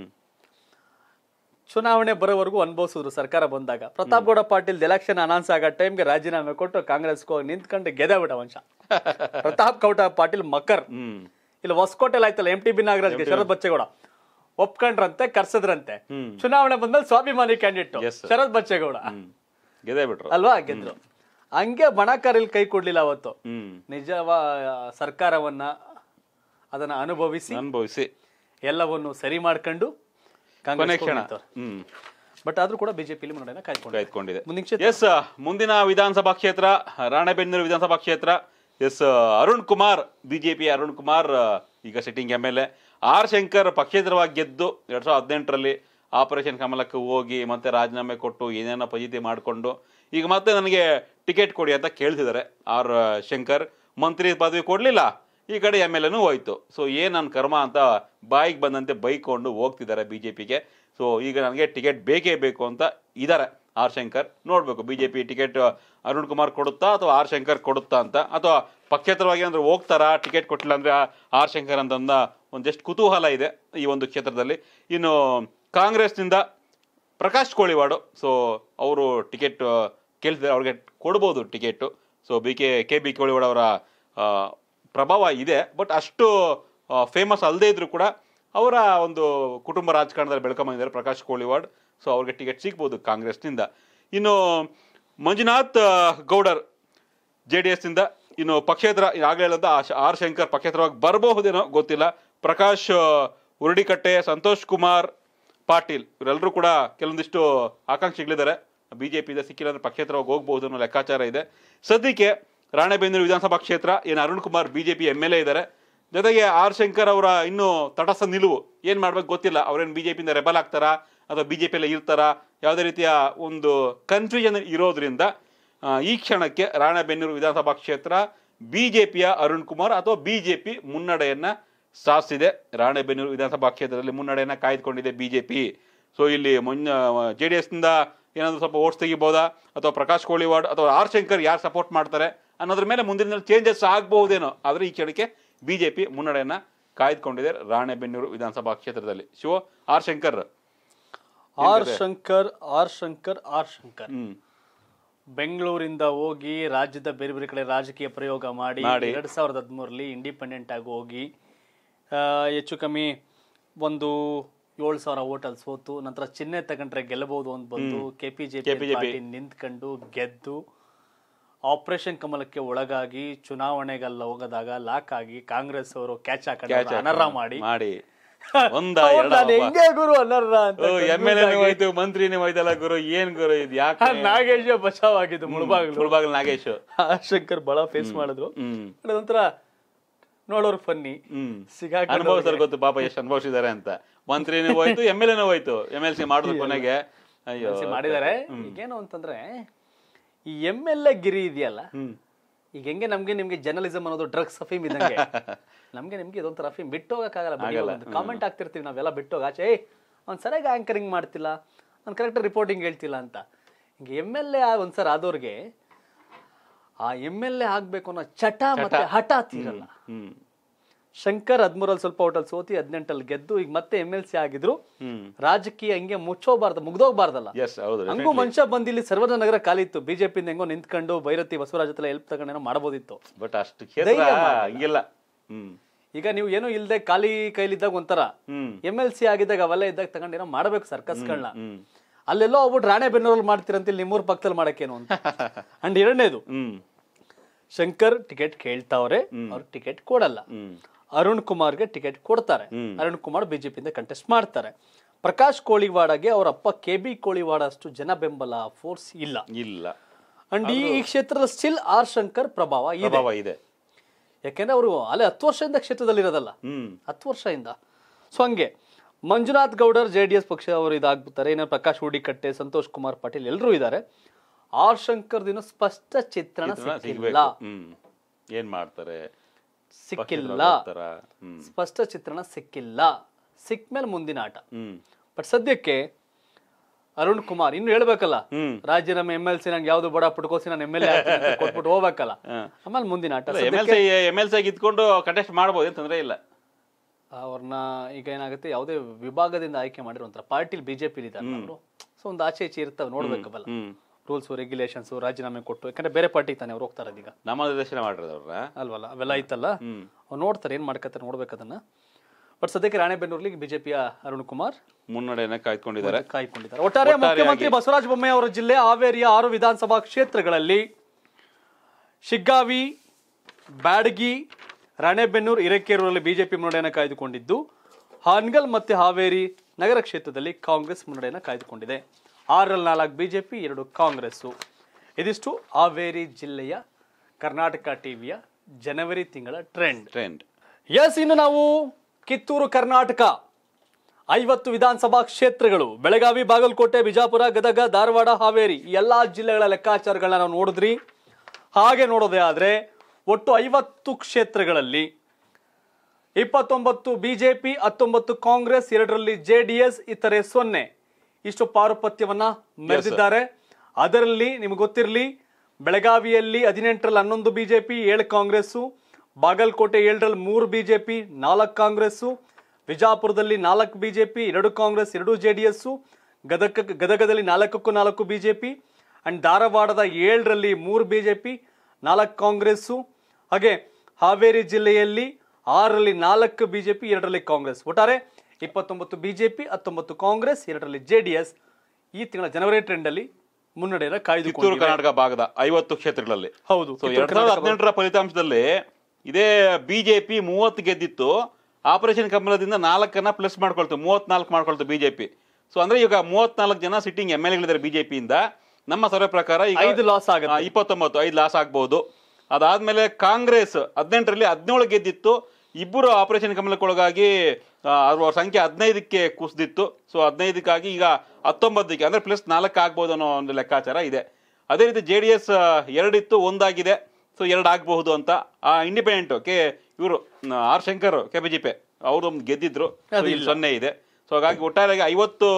S1: ಚುನಾವಣೆ ಬರೋವರೆಗೂ ಅನುಭವಿಸಿದ್ರು ಸರ್ಕಾರ ಬಂದಾಗ ಪ್ರತಾಪ್ ಗೌಡ ಪಾಟೀಲ್ ಎಲೆಕ್ಷನ್ ಅನೌನ್ಸ್ ಆಗೋ ಟೈಮ್ಗೆ ರಾಜೀನಾಮೆ ಕೊಟ್ಟು ಕಾಂಗ್ರೆಸ್ಗೆ ಹೋಗಿ ನಿಂತ್ಕೊಂಡು ಗೆದಬಿಟ ವಂಶ ಪ್ರತಾಪ್ ಗೌಡ ಪಾಟೀಲ್ ಮಕರ್ ಇಲ್ಲಿ ಹೊಸಕೋಟೆಲ್ ಆಯ್ತಲ್ಲ M T B Nagaraj Sharath Bachegowda ಒಪ್ಕೊಂಡ್ರಂತೆ ಕರ್ಸದ್ರಂತೆ ಚುನಾವಣೆ ಬಂದ್ಮೇಲೆ ಸ್ವಾಭಿಮಾನಿ ಕ್ಯಾಂಡಿಡೇಟ್ ಶರದ್ ಬಚ್ಚೇಗೌಡ ಗೆದ್ದೇ ಬಿಟ್ರು ಅಲ್ವಾ ಗೆದ್ರು ಹಂಗೆ ಇಲ್ಲಿ ಕೈ ಕೊಡ್ಲಿಲ್ಲ ಅವತ್ತು ನಿಜವ ಸರ್ಕಾರವನ್ನ ಅದನ್ನ ಅನುಭವಿಸಿ ಅನುಭವಿಸಿ ಎಲ್ಲವನ್ನು ಸರಿ ಮಾಡ್ಕೊಂಡು ಬಟ್ ಆದ್ರೂ ಕೂಡ ಬಿಜೆಪಿ
S2: ಕಾಯ್ಕೊಂಡಿದೆ ಎಸ್ ಮುಂದಿನ ವಿಧಾನಸಭಾ ಕ್ಷೇತ್ರ ರಾಣೆಬೆನ್ನೂರು ವಿಧಾನಸಭಾ ಕ್ಷೇತ್ರ ಎಸ್ ಅರುಣ್ ಕುಮಾರ್ ಬಿಜೆಪಿ ಅರುಣ್ ಕುಮಾರ್ ಈಗ sitting M L A R Shankar ಪಕ್ಷೇತರವಾಗಿ ಗೆದ್ದು ಎರಡು ಸಾವಿರದ ಹದಿನೆಂಟರಲ್ಲಿ ಆಪರೇಷನ್ ಕಮಲಕ್ಕೆ ಹೋಗಿ ಮತ್ತೆ ರಾಜೀನಾಮೆ ಕೊಟ್ಟು ಏನೇನೋ ಪಜೀತಿ ಮಾಡಿಕೊಂಡು ಈಗ ಮತ್ತೆ ನನಗೆ ಟಿಕೆಟ್ ಕೊಡಿ ಅಂತ ಕೇಳ್ತಿದ್ದಾರೆ ಆರ್ ಶಂಕರ್ ಮಂತ್ರಿ ಪದವಿ ಕೊಡಲಿಲ್ಲ ಈ ಕಡೆ ಎಮ್ ಎಲ್ ಎನೂ ಹೋಯ್ತು ಸೊ ಏನು ನನ್ನ ಕರ್ಮ ಅಂತ ಬಾಯಿಗೆ ಬಂದಂತೆ ಬೈಕೊಂಡು ಹೋಗ್ತಿದ್ದಾರೆ ಬಿ ಜೆ ಪಿಗೆ ಸೊ ಈಗ ನನಗೆ ಟಿಕೆಟ್ ಬೇಕೇ ಬೇಕು ಅಂತ ಇದ್ದಾರೆ ಆರ್ ಶಂಕರ್ ನೋಡಬೇಕು B J P ticket Arun Kumar ಕೊಡುತ್ತಾ ಅಥವಾ ಆರ್ ಶಂಕರ್ ಕೊಡುತ್ತಾ ಅಂತ ಅಥವಾ ಪಕ್ಷೇತರವಾಗಿ ಏನಾದರೂ ಹೋಗ್ತಾರಾ ಟಿಕೆಟ್ ಕೊಟ್ಟಿಲ್ಲ ಅಂದರೆ ಆರ್ ಶಂಕರ್ ಅಂತಂದ ಒಂದಷ್ಟು ಕುತೂಹಲ ಇದೆ ಈ ಒಂದು ಕ್ಷೇತ್ರದಲ್ಲಿ ಇನ್ನು ಕಾಂಗ್ರೆಸ್ನಿಂದ ಪ್ರಕಾಶ್ ಕೋಳಿವಾಡು ಸೊ ಅವರು ಟಿಕೆಟ್ ಕೇಳ್ತಿದ್ದಾರೆ ಅವ್ರಿಗೆ ಕೊಡ್ಬೋದು ticket so B K K B Koliwad ಅವರ ಪ್ರಭಾವ ಇದೆ ಬಟ್ ಅಷ್ಟು ಫೇಮಸ್ ಅಲ್ಲದೇ ಇದ್ದರೂ ಕೂಡ ಅವರ ಒಂದು ಕುಟುಂಬ ರಾಜಕಾರಣದಲ್ಲಿ ಬೆಳ್ಕೊಂಬಂದಿದ್ದಾರೆ ಪ್ರಕಾಶ್ ಕೋಳಿವಾಡ್ ಸೊ ಅವ್ರಿಗೆ ಟಿಕೆಟ್ ಸಿಗ್ಬೋದು ಕಾಂಗ್ರೆಸ್ನಿಂದ ಇನ್ನು ಮಂಜುನಾಥ್ ಗೌಡರ್ ಜೆ ಡಿ ಎಸ್ನಿಂದ ಇನ್ನು ಪಕ್ಷೇತರ ಆಗಲೇ ಹೇಳಿದ ಆರ್ ಶಂಕರ್ ಪಕ್ಷೇತರವಾಗಿ ಬರಬಹುದೇನೋ ಗೊತ್ತಿಲ್ಲ ಪ್ರಕಾಶ್ ಉರುಡಿಕಟ್ಟೆ ಸಂತೋಷ್ ಕುಮಾರ್ ಪಾಟೀಲ್ ಇವರೆಲ್ಲರೂ ಕೂಡ ಕೆಲವೊಂದಿಷ್ಟು ಆಕಾಂಕ್ಷಿಗಳಿದ್ದಾರೆ ಬಿ ಜೆ ಪಿಯಿಂದ ಸಿಕ್ಕಿಲ್ಲ ಅಂದರೆ ಪಕ್ಷೇತರವಾಗಿ ಹೋಗ್ಬೋದು ಅನ್ನೋ ಲೆಕ್ಕಾಚಾರ ಇದೆ ಸದ್ಯಕ್ಕೆ ರಾಣೆಬೆನ್ನೂರು ವಿಧಾನಸಭಾ ಕ್ಷೇತ್ರ ಏನು Arun Kumar B J P M L A ಇದ್ದಾರೆ ಜೊತೆಗೆ ಆರ್ ಶಂಕರ್ ಅವರ ಇನ್ನೂ ತಟಸ್ಥ ನಿಲುವು ಏನು ಮಾಡ್ಬೇಕು ಗೊತ್ತಿಲ್ಲ ಅವರೇನು ಬಿ ಜೆ ಪಿಯಿಂದ ರೆಬಲ್ ಆಗ್ತಾರಾ ಅಥವಾ ಬಿ ಜೆ ಪಿಯಲ್ಲಿ ಇರ್ತಾರಾ ಯಾವುದೇ ರೀತಿಯ ಒಂದು ಕನ್ಫ್ಯೂಷನ್ ಇರೋದ್ರಿಂದ ಈ ಕ್ಷಣಕ್ಕೆ ರಾಣೆಬೆನ್ನೂರು ವಿಧಾನಸಭಾ ಕ್ಷೇತ್ರ ಬಿ ಜೆ ಪಿಯ ಅರುಣ್ ಕುಮಾರ್ ಅಥವಾ ಬಿ ಜೆ ಪಿ ಮುನ್ನಡೆಯನ್ನು ಸ್ಟಾರ್ಸ್ ಇದೆ ರಾಣೆಬೆನ್ನೂರು ವಿಧಾನಸಭಾ ಕ್ಷೇತ್ರದಲ್ಲಿ ಮುನ್ನಡೆಯನ್ನು ಕಾಯ್ದುಕೊಂಡಿದೆ ಬಿ ಜೆ ಪಿ ಸೊ ಇಲ್ಲಿ ಮೊನ್ನ ಜೆ ಡಿ ಎಸ್ನಿಂದ ಏನಾದರೂ ಸ್ವಲ್ಪ ಓಟ್ಸ್ ತೆಗಿಬೋದಾ ಅಥವಾ ಪ್ರಕಾಶ್ ಕೋಳಿವಾಡ್ ಅಥವಾ ಆರ್ ಶಂಕರ್ ಯಾರು ಸಪೋರ್ಟ್ ಮಾಡ್ತಾರೆ ಅನ್ನೋದ್ರ ಮೇಲೆ ಮುಂದಿನ ಚೇಂಜಸ್ ಆಗಬಹುದೇನೋ ಆದರೆ ಈ ಕ್ಷಣಕ್ಕೆ ಬಿ ಜೆ ಪಿ ಮುನ್ನಡೆಯನ್ನು ಕಾಯ್ದುಕೊಂಡಿದೆ ರಾಣೆಬೆನ್ನೂರು ವಿಧಾನಸಭಾ ಕ್ಷೇತ್ರದಲ್ಲಿ Shiva R Shankar R
S1: Shankar R Shankar R Shankar ಬೆಂಗಳೂರಿಂದ ಹೋಗಿ ರಾಜ್ಯದ ಬೇರೆ ಬೇರೆ ಕಡೆ ರಾಜಕೀಯ ಪ್ರಯೋಗ ಮಾಡಿ ಎರಡ್ ಸಾವಿರದ ಹದಿಮೂರಲ್ಲಿ ಇಂಡಿಪೆಂಡೆಂಟ್ ಆಗಿ ಹೋಗಿ ಹೆಚ್ಚು ಕಮ್ಮಿ ಒಂದು ಏಳು ಸಾವಿರ ಓಟಲ್ ಸೋತು ನಂತರ ಚಿಹ್ನೆ ತಗೊಂಡ್ರೆ ಗೆಲ್ಲಬಹುದು ಅಂತ ಬಂದು ಕೆ ಪಿ ಜೆ ಪಿ ನಿಂತ್ಕೊಂಡು ಗೆದ್ದು ಆಪರೇಷನ್ ಕಮಲಕ್ಕೆ ಒಳಗಾಗಿ ಚುನಾವಣೆಗೆಲ್ಲ ಹೋಗದಾಗ ಲಾಕ್ ಆಗಿ ಕಾಂಗ್ರೆಸ್ ಅವರು ಕ್ಯಾಚ್ ಹಾಕೊಂಡು ಅನರ್ಹ ಮಾಡಿ
S2: ಮಾಡಿ
S1: ಗುರು ಅನರ್ಹ ಅಂತ ಎಮ್
S2: ಎಲ್ ಎ ಗುರು ಏನ್ ಗುರು ಇದು ಯಾಕೆ ನಾಗೇಶ ಬಚಾವ್ ಆಗಿದ್ದು ಮುಳ್ಬಾಗ್ ಮುಳಬಾಗ್ಲು ನಾಗೇಶ್ ಶಂಕರ್ ಬಹಳ ಫೇಸ್ ಮಾಡಿದ್ರು
S1: ನಂತರ ನೋಡೋರು ಫನ್ನಿ
S2: ಸಿಗಾಕೊಂಡು ಅನುಭವ ಗೊತ್ತು ಪಾಪ ಎಷ್ಟು ಅನುಭವಿಸಿದ್ದಾರೆ ಅಂತ ಮಂತ್ರಿನೂ ಹೋಯ್ತು ಎಮ್ ಎಲ್ ಎನೂ ಹೋಯ್ತು ಎಮ್ ಎಲ್ ಸಿ ಮಾಡಿದ್ರು ಕೊನೆಗೆ ಅಯ್ಯೋ ಮಾಡಿದ್ದಾರೆ
S1: ಈಗೇನು ಅಂತಂದ್ರೆ
S2: ಈ ಎಮ್ ಎಲ್ ಎ
S1: ಗಿರಿ ಇದೆಯಲ್ಲ ಈಗ ಹೆಂಗೆ ನಮ್ಗೆ ನಿಮ್ಗೆ ಜರ್ನಲಿಸಮ್ ಅನ್ನೋದು ಡ್ರಗ್ಸ್ ಅಫೀಮ್ ಇದೆ ನಮ್ಗೆ ನಿಮ್ಗೆ ಇದೊಂಥರ ಅಫೀಮ್ ಬಿಟ್ಟೋಗಕ್ಕಾಗಲ್ಲ ಕಾಮೆಂಟ್ ಆಗ್ತಿರ್ತೀವಿ ನಾವೆಲ್ಲ ಬಿಟ್ಟೋಗ ಆಚೆ ಏಯ್ ಅವ್ನು ಸರಿಯಾಗಿ ಆ್ಯಂಕರಿಂಗ್ ಮಾಡ್ತಿಲ್ಲ ಅವ್ನು ಕರೆಕ್ಟ್ ರಿಪೋರ್ಟಿಂಗ್ ಹೇಳ್ತಿಲ್ಲ ಅಂತ ಹಿಂಗೆ ಎಮ್ ಎಲ್ ಎ ಒಂದ್ಸರ ಆದವ್ರಿಗೆ ಆ ಎಮ್ ಎಲ್ ಎ ಆಗಬೇಕು ಅನ್ನೋ ಚಟ ಮತ್ತೆ ಹಠ ತೀರಲ್ಲ ಶಂಕರ್ ಹದ್ಮೂರಲ್ಲಿ ಸ್ವಲ್ಪ ಹೋಟೆಲ್ ಸೋತಿ ಹದಿನೆಂಟಲ್ಲಿ ಗೆದ್ದು ಈಗ ಮತ್ತೆ ಎಮ್ ಎಲ್ ಸಿ ಆಗಿದ್ರು ರಾಜಕೀಯ ಹಂಗೆ ಮುಚ್ಚೋಬಾರ್ದು ಮುಗ್ದೋಗ್ಬಾರ್ದಲ್ಲ ಹಂಗೂ ಮನುಷ್ಯ ಬಂದು ಇಲ್ಲಿ ಸರ್ವಜನ ನಗರ ಕಾಲಿತ್ತು ಬಿಜೆಪಿ ಹೆಂಗೋ ನಿಂತ್ಕೊಂಡು ಭೈರತಿ ಬಸವರಾಜ್ ಹತ್ರ ಹೆಲ್ಪ್ ತಗೊಂಡೇನೋ ಮಾಡಬಹುದಿತ್ತು ಬಟ್ ಅಷ್ಟು ಈಗ ನೀವು ಏನೋ ಇಲ್ದೆ ಖಾಲಿ ಕೈಲಿದ್ದಾಗ ಒಂಥರ ಎಮ್ ಎಲ್ ಸಿ ಆಗಿದ್ದಾಗ ಅವೆಲ್ಲ ಇದ್ದಾಗ ತಗೊಂಡೇನೋ ಮಾಡ್ಬೇಕು ಸರ್ಕಸ್ಗಳನ್ನ ಅಲ್ಲೆಲ್ಲೋ ಹೋಗ್ಬಿಟ್ಟು ರಾಣೆಬೆನ್ನೂರಲ್ಲಿ ಮಾಡ್ತೀರಂತ ಇಲ್ಲಿ ನಿಮ್ಮೂರ್ ಪಕ್ಕದಲ್ಲಿ ಮಾಡಕ್ಕೇನು ಅಂತ ಅಂಡ್ ಎರಡನೇದು ಶಂಕರ್ ಟಿಕೆಟ್ ಕೇಳ್ತಾವ್ರೆ ಅವ್ರಿಗೆ ಟಿಕೆಟ್ ಕೊಡಲ್ಲ ಅರುಣ್ ಕುಮಾರ್ಗೆ ಟಿಕೆಟ್ ಕೊಡ್ತಾರೆ ಅರುಣ್ ಕುಮಾರ್ ಬಿಜೆಪಿಯಿಂದ ಕಂಟೆಸ್ಟ್ ಮಾಡ್ತಾರೆ ಪ್ರಕಾಶ್ ಕೋಳಿವಾಡಗೆ ಅವರ ಅಪ್ಪ ಕೆ ಬಿ ಕೋಳಿವಾಡ ಅಷ್ಟು ಜನ ಬೆಂಬಲ ಫೋರ್ಸ್ ಇಲ್ಲ ಇಲ್ಲ ಅಂಡ್ ಈ ಕ್ಷೇತ್ರದ ಸ್ಟಿಲ್ ಆರ್ ಶಂಕರ್ ಪ್ರಭಾವ ಇದೆ ಯಾಕೆಂದ್ರೆ ಅವರು ಅಲ್ಲೇ ಹತ್ತು ವರ್ಷದಿಂದ ಕ್ಷೇತ್ರದಲ್ಲಿ ಇರೋದಲ್ಲ ಹತ್ತು ವರ್ಷದಿಂದ ಸೊ ಹಂಗೆ Manjunath Gowdar J D S ಪಕ್ಷ ಅವರು ಇದಾಗ್ಬಿಡ್ತಾರೆ ಏನೋ ಪ್ರಕಾಶ್ ಹುಡಿಕಟ್ಟೆ ಸಂತೋಷ್ ಕುಮಾರ್ ಪಾಟೀಲ್ ಎಲ್ಲರೂ ಇದ್ದಾರೆ ಆರ್ ಶಂಕರ್ ದಿನ ಸ್ಪಷ್ಟ
S2: ಚಿತ್ರಣ ಸಿಕ್ಕಿಲ್ಲ ಏನ್ ಮಾಡ್ತಾರೆ ಸಿಕ್ಕಿಲ್ಲ
S1: ಸ್ಪಷ್ಟ ಚಿತ್ರಣ ಸಿಕ್ಕಿಲ್ಲ ಸಿಕ್ಕಮೇಲೆ ಮುಂದಿನ ಆಟ ಬಟ್ ಸದ್ಯಕ್ಕೆ ಅರುಣ್ ಕುಮಾರ್ ಇನ್ನು ಹೇಳ್ಬೇಕಲ್ಲ ರಾಜ್ಯ ನಮ್ಮ ಎಮ್ ಎಲ್ ಸಿ ನಂಗೆ ಯಾವ್ದು ಬಡ ಪುಟ್ಕೋಸಿ ನಾನು ಎಮ್ ಎಲ್ ಎ ಕೊಟ್ಬಿಟ್ಟು ಹೋಗ್ಬೇಕಲ್ಲ ಆಮೇಲೆ ಮುಂದಿನ
S2: ಆಟ M L C M L C ಇದ್ಕೊಂಡು ಕಂಟೆಸ್ಟ್ ಮಾಡ್ಬೋದು ತೊಂದರೆ ಇಲ್ಲ
S1: ಅವ್ರನ್ನ ಈಗ ಏನಾಗುತ್ತೆ ಯಾವುದೇ ವಿಭಾಗದಿಂದ ಆಯ್ಕೆ ಮಾಡಿರೋ ಒಂಥರ ಪಾರ್ಟಿಲಿ ಬಿಜೆಪಿ ಇದಾರೆ ಅವರು ಸೊ ಒಂದು ಆಚೆ ಈಚೆ ಇರ್ತಾವೆ ನೋಡ್ಬೇಕಲ್ಲ ರೂಲ್ಸ್ ರೆಗ್ಯುಲೇಷನ್ಸ್ ರಾಜೀನಾಮೆ ಕೊಟ್ಟು ಯಾಕಂದ್ರೆ ಬೇರೆ ಪಾರ್ಟಿ ತಾನೆ ಅವ್ರು ಹೋಗ್ತಾರೆ ಈಗ ನಮ್ಮ ನಿರ್ದೇಶನ ಮಾಡಿರೋದವ್ರನ್ನ ಅಲ್ವಲ್ಲ ಅವೆಲ್ಲ ಐತಲ್ಲ ಅವ್ರು ನೋಡ್ತಾರೆ ಏನ್ ಮಾಡ್ಕತ್ತಾರೆ ನೋಡ್ಬೇಕು ಅದನ್ನ ಬಟ್ ಸದ್ಯಕ್ಕೆ ರಾಣೆಬೆನ್ನೂರ್ಲಿ ಬಿಜೆಪಿಯ ಅರುಣ್ ಕುಮಾರ್ ಮುನ್ನಡೆಯನ್ನ ಕಾಯ್ಕೊಂಡಿದ್ದಾರೆ ಕಾಯ್ಕೊಂಡಿದ್ದಾರೆ ಒಟ್ಟಾರೆ ಮುಖ್ಯಮಂತ್ರಿ ಬಸವರಾಜ ಬೊಮ್ಮಾಯಿ ಅವರ ಜಿಲ್ಲೆ ಹಾವೇರಿಯ ಆರು ವಿಧಾನಸಭಾ ಕ್ಷೇತ್ರಗಳಲ್ಲಿ ಶಿಗ್ಗಾವಿ ಬ್ಯಾಡಗಿ ರಾಣೆಬೆನ್ನೂರು ಇರಕೇರೂರಲ್ಲಿ ಬಿಜೆಪಿ ಮುನ್ನಡೆಯನ್ನು ಕಾಯ್ದುಕೊಂಡಿದ್ದು ಹಾನಗಲ್ ಮತ್ತು ಹಾವೇರಿ ನಗರ ಕ್ಷೇತ್ರದಲ್ಲಿ ಕಾಂಗ್ರೆಸ್ ಮುನ್ನಡೆಯನ್ನು ಕಾಯ್ದುಕೊಂಡಿದೆ ಆರಲ್ಲಿ ನಾಲ್ಕು ಬಿಜೆಪಿ ಎರಡು ಕಾಂಗ್ರೆಸ್ಸು ಇದಿಷ್ಟು ಹಾವೇರಿ ಜಿಲ್ಲೆಯ ಕರ್ನಾಟಕ ಟಿವಿಯ ಜನವರಿ ತಿಂಗಳ ಟ್ರೆಂಡ್ ಟ್ರೆಂಡ್ ಎಸ್ ಇನ್ನು ನಾವು ಕಿತ್ತೂರು ಕರ್ನಾಟಕ ಐವತ್ತು ವಿಧಾನಸಭಾ ಕ್ಷೇತ್ರಗಳು ಬೆಳಗಾವಿ ಬಾಗಲಕೋಟೆ ಬಿಜಾಪುರ ಗದಗ ಧಾರವಾಡ ಹಾವೇರಿ ಎಲ್ಲ ಜಿಲ್ಲೆಗಳ ಲೆಕ್ಕಾಚಾರಗಳನ್ನ ನಾವು ನೋಡಿದ್ರಿ ಹಾಗೆ ನೋಡೋದೇ ಆದರೆ ಒಟ್ಟು ಐವತ್ತು ಕ್ಷೇತ್ರಗಳಲ್ಲಿ ಇಪ್ಪತ್ತೊಂಬತ್ತು ಬಿಜೆಪಿ ಹತ್ತೊಂಬತ್ತು ಕಾಂಗ್ರೆಸ್ ಎರಡರಲ್ಲಿ ಜೆ ಡಿ ಎಸ್ ಇತರೆ ಸೊನ್ನೆ ಇಷ್ಟು ಪಾರುಪತ್ಯವನ್ನ ಮೆರೆದಿದ್ದಾರೆ ಅದರಲ್ಲಿ ನಿಮ್ಗೆ ಗೊತ್ತಿರಲಿ ಬೆಳಗಾವಿಯಲ್ಲಿ ಹದಿನೆಂಟರಲ್ಲಿ ಹನ್ನೊಂದು ಬಿಜೆಪಿ ಏಳು ಕಾಂಗ್ರೆಸ್ಸು ಬಾಗಲಕೋಟೆ ಏಳರಲ್ಲಿ ಮೂರು ಬಿಜೆಪಿ ನಾಲ್ಕು ಕಾಂಗ್ರೆಸ್ಸು ವಿಜಾಪುರದಲ್ಲಿ ನಾಲ್ಕು ಬಿಜೆಪಿ ಎರಡು ಕಾಂಗ್ರೆಸ್ ಎರಡು ಜೆ ಡಿ ಎಸ್ಸು ಗದಗ ಗದಗದಲ್ಲಿ ನಾಲ್ಕಕ್ಕೂ ನಾಲ್ಕು ಬಿಜೆಪಿ ಅಂಡ್ ಧಾರವಾಡದ ಏಳರಲ್ಲಿ ಮೂರು ಬಿಜೆಪಿ ನಾಲ್ಕು ಕಾಂಗ್ರೆಸ್ಸು ಹಾಗೆ ಹಾವೇರಿ ಜಿಲ್ಲೆಯಲ್ಲಿ ಆರರಲ್ಲಿ ನಾಲ್ಕು ಬಿಜೆಪಿ ಎರಡರಲ್ಲಿ ಕಾಂಗ್ರೆಸ್ ಒಟ್ಟಾರೆ ಇಪ್ಪತ್ತೊಂಬತ್ತು ಬಿಜೆಪಿ ಹತ್ತೊಂಬತ್ತು ಕಾಂಗ್ರೆಸ್ ಎರಡರಲ್ಲಿ
S2: ಜೆಡಿಎಸ್ ಈ ತಿಂಗಳ ಜನವರಿ ಟ್ರೆಂಡ್ ಅಲ್ಲಿ ಮುನ್ನಡೆಯ ಕಾಯ್ದು ಕಿತ್ತೂರು ಕರ್ನಾಟಕ ಭಾಗದ ಐವತ್ತು ಕ್ಷೇತ್ರಗಳಲ್ಲಿ ಹೌದು ಎರಡ್ ಸಾವಿರದ ಹದಿನೆಂಟರ ಫಲಿತಾಂಶದಲ್ಲಿ ಇದೇ ಬಿಜೆಪಿ ಮೂವತ್ತು ಗೆದ್ದಿತ್ತು ಆಪರೇಷನ್ ಕಮಲದಿಂದ ನಾಲ್ಕನ್ನ ಪ್ಲಸ್ ಮಾಡ್ಕೊಳ್ತು ಮೂವತ್ನಾಲ್ಕು ಮಾಡ್ಕೊಳ್ತು ಬಿಜೆಪಿ ಸೊ ಅಂದ್ರೆ ಈಗ ಮೂವತ್ನಾಲ್ಕು ಜನ ಸಿಟ್ಟಿಂಗ್ ಎಮ್ ಎಲ್ ಎಗಳಿದ್ದಾರೆ ಬಿಜೆಪಿಯಿಂದ ನಮ್ಮ ಸರ್ವೆ ಪ್ರಕಾರ ಈಗ ಐದು ಲಾಸ್ ಆಗುತ್ತೆ ಇಪ್ಪತ್ತೊಂಬತ್ತು ಐದು ಲಾಸ್ ಆಗ್ಬಹುದು ಅದಾದಮೇಲೆ ಕಾಂಗ್ರೆಸ್ ಹದಿನೆಂಟರಲ್ಲಿ ಹದಿನೇಳು ಗೆದ್ದಿತ್ತು ಇಬ್ಬರು ಆಪರೇಷನ್ ಕಮಲಕ್ಕೊಳಗಾಗಿ ಅವ್ರ ಸಂಖ್ಯೆ ಹದಿನೈದಕ್ಕೆ ಕುಸಿದಿತ್ತು ಸೊ ಹದಿನೈದಕ್ಕಾಗಿ ಈಗ ಹತ್ತೊಂಬತ್ತಕ್ಕೆ ಅಂದರೆ ಪ್ಲಸ್ ನಾಲ್ಕು ಆಗ್ಬೋದು ಅನ್ನೋ ಒಂದು ಲೆಕ್ಕಾಚಾರ ಇದೆ ಅದೇ ರೀತಿ ಜೆ ಡಿ ಎಸ್ ಎರಡಿತ್ತು ಒಂದಾಗಿದೆ ಸೊ ಎರಡು ಆಗಬಹುದು ಅಂತ ಆ ಇಂಡಿಪೆಂಡೆಂಟು ಕೆ ಇವರು R Shankar K B J P ಅವರು ಗೆದ್ದಿದ್ರು ಸೊನ್ನೆ ಇದೆ ಸೊ ಹಾಗಾಗಿ ಒಟ್ಟಾರೆಯಾಗಿ ಐವತ್ತು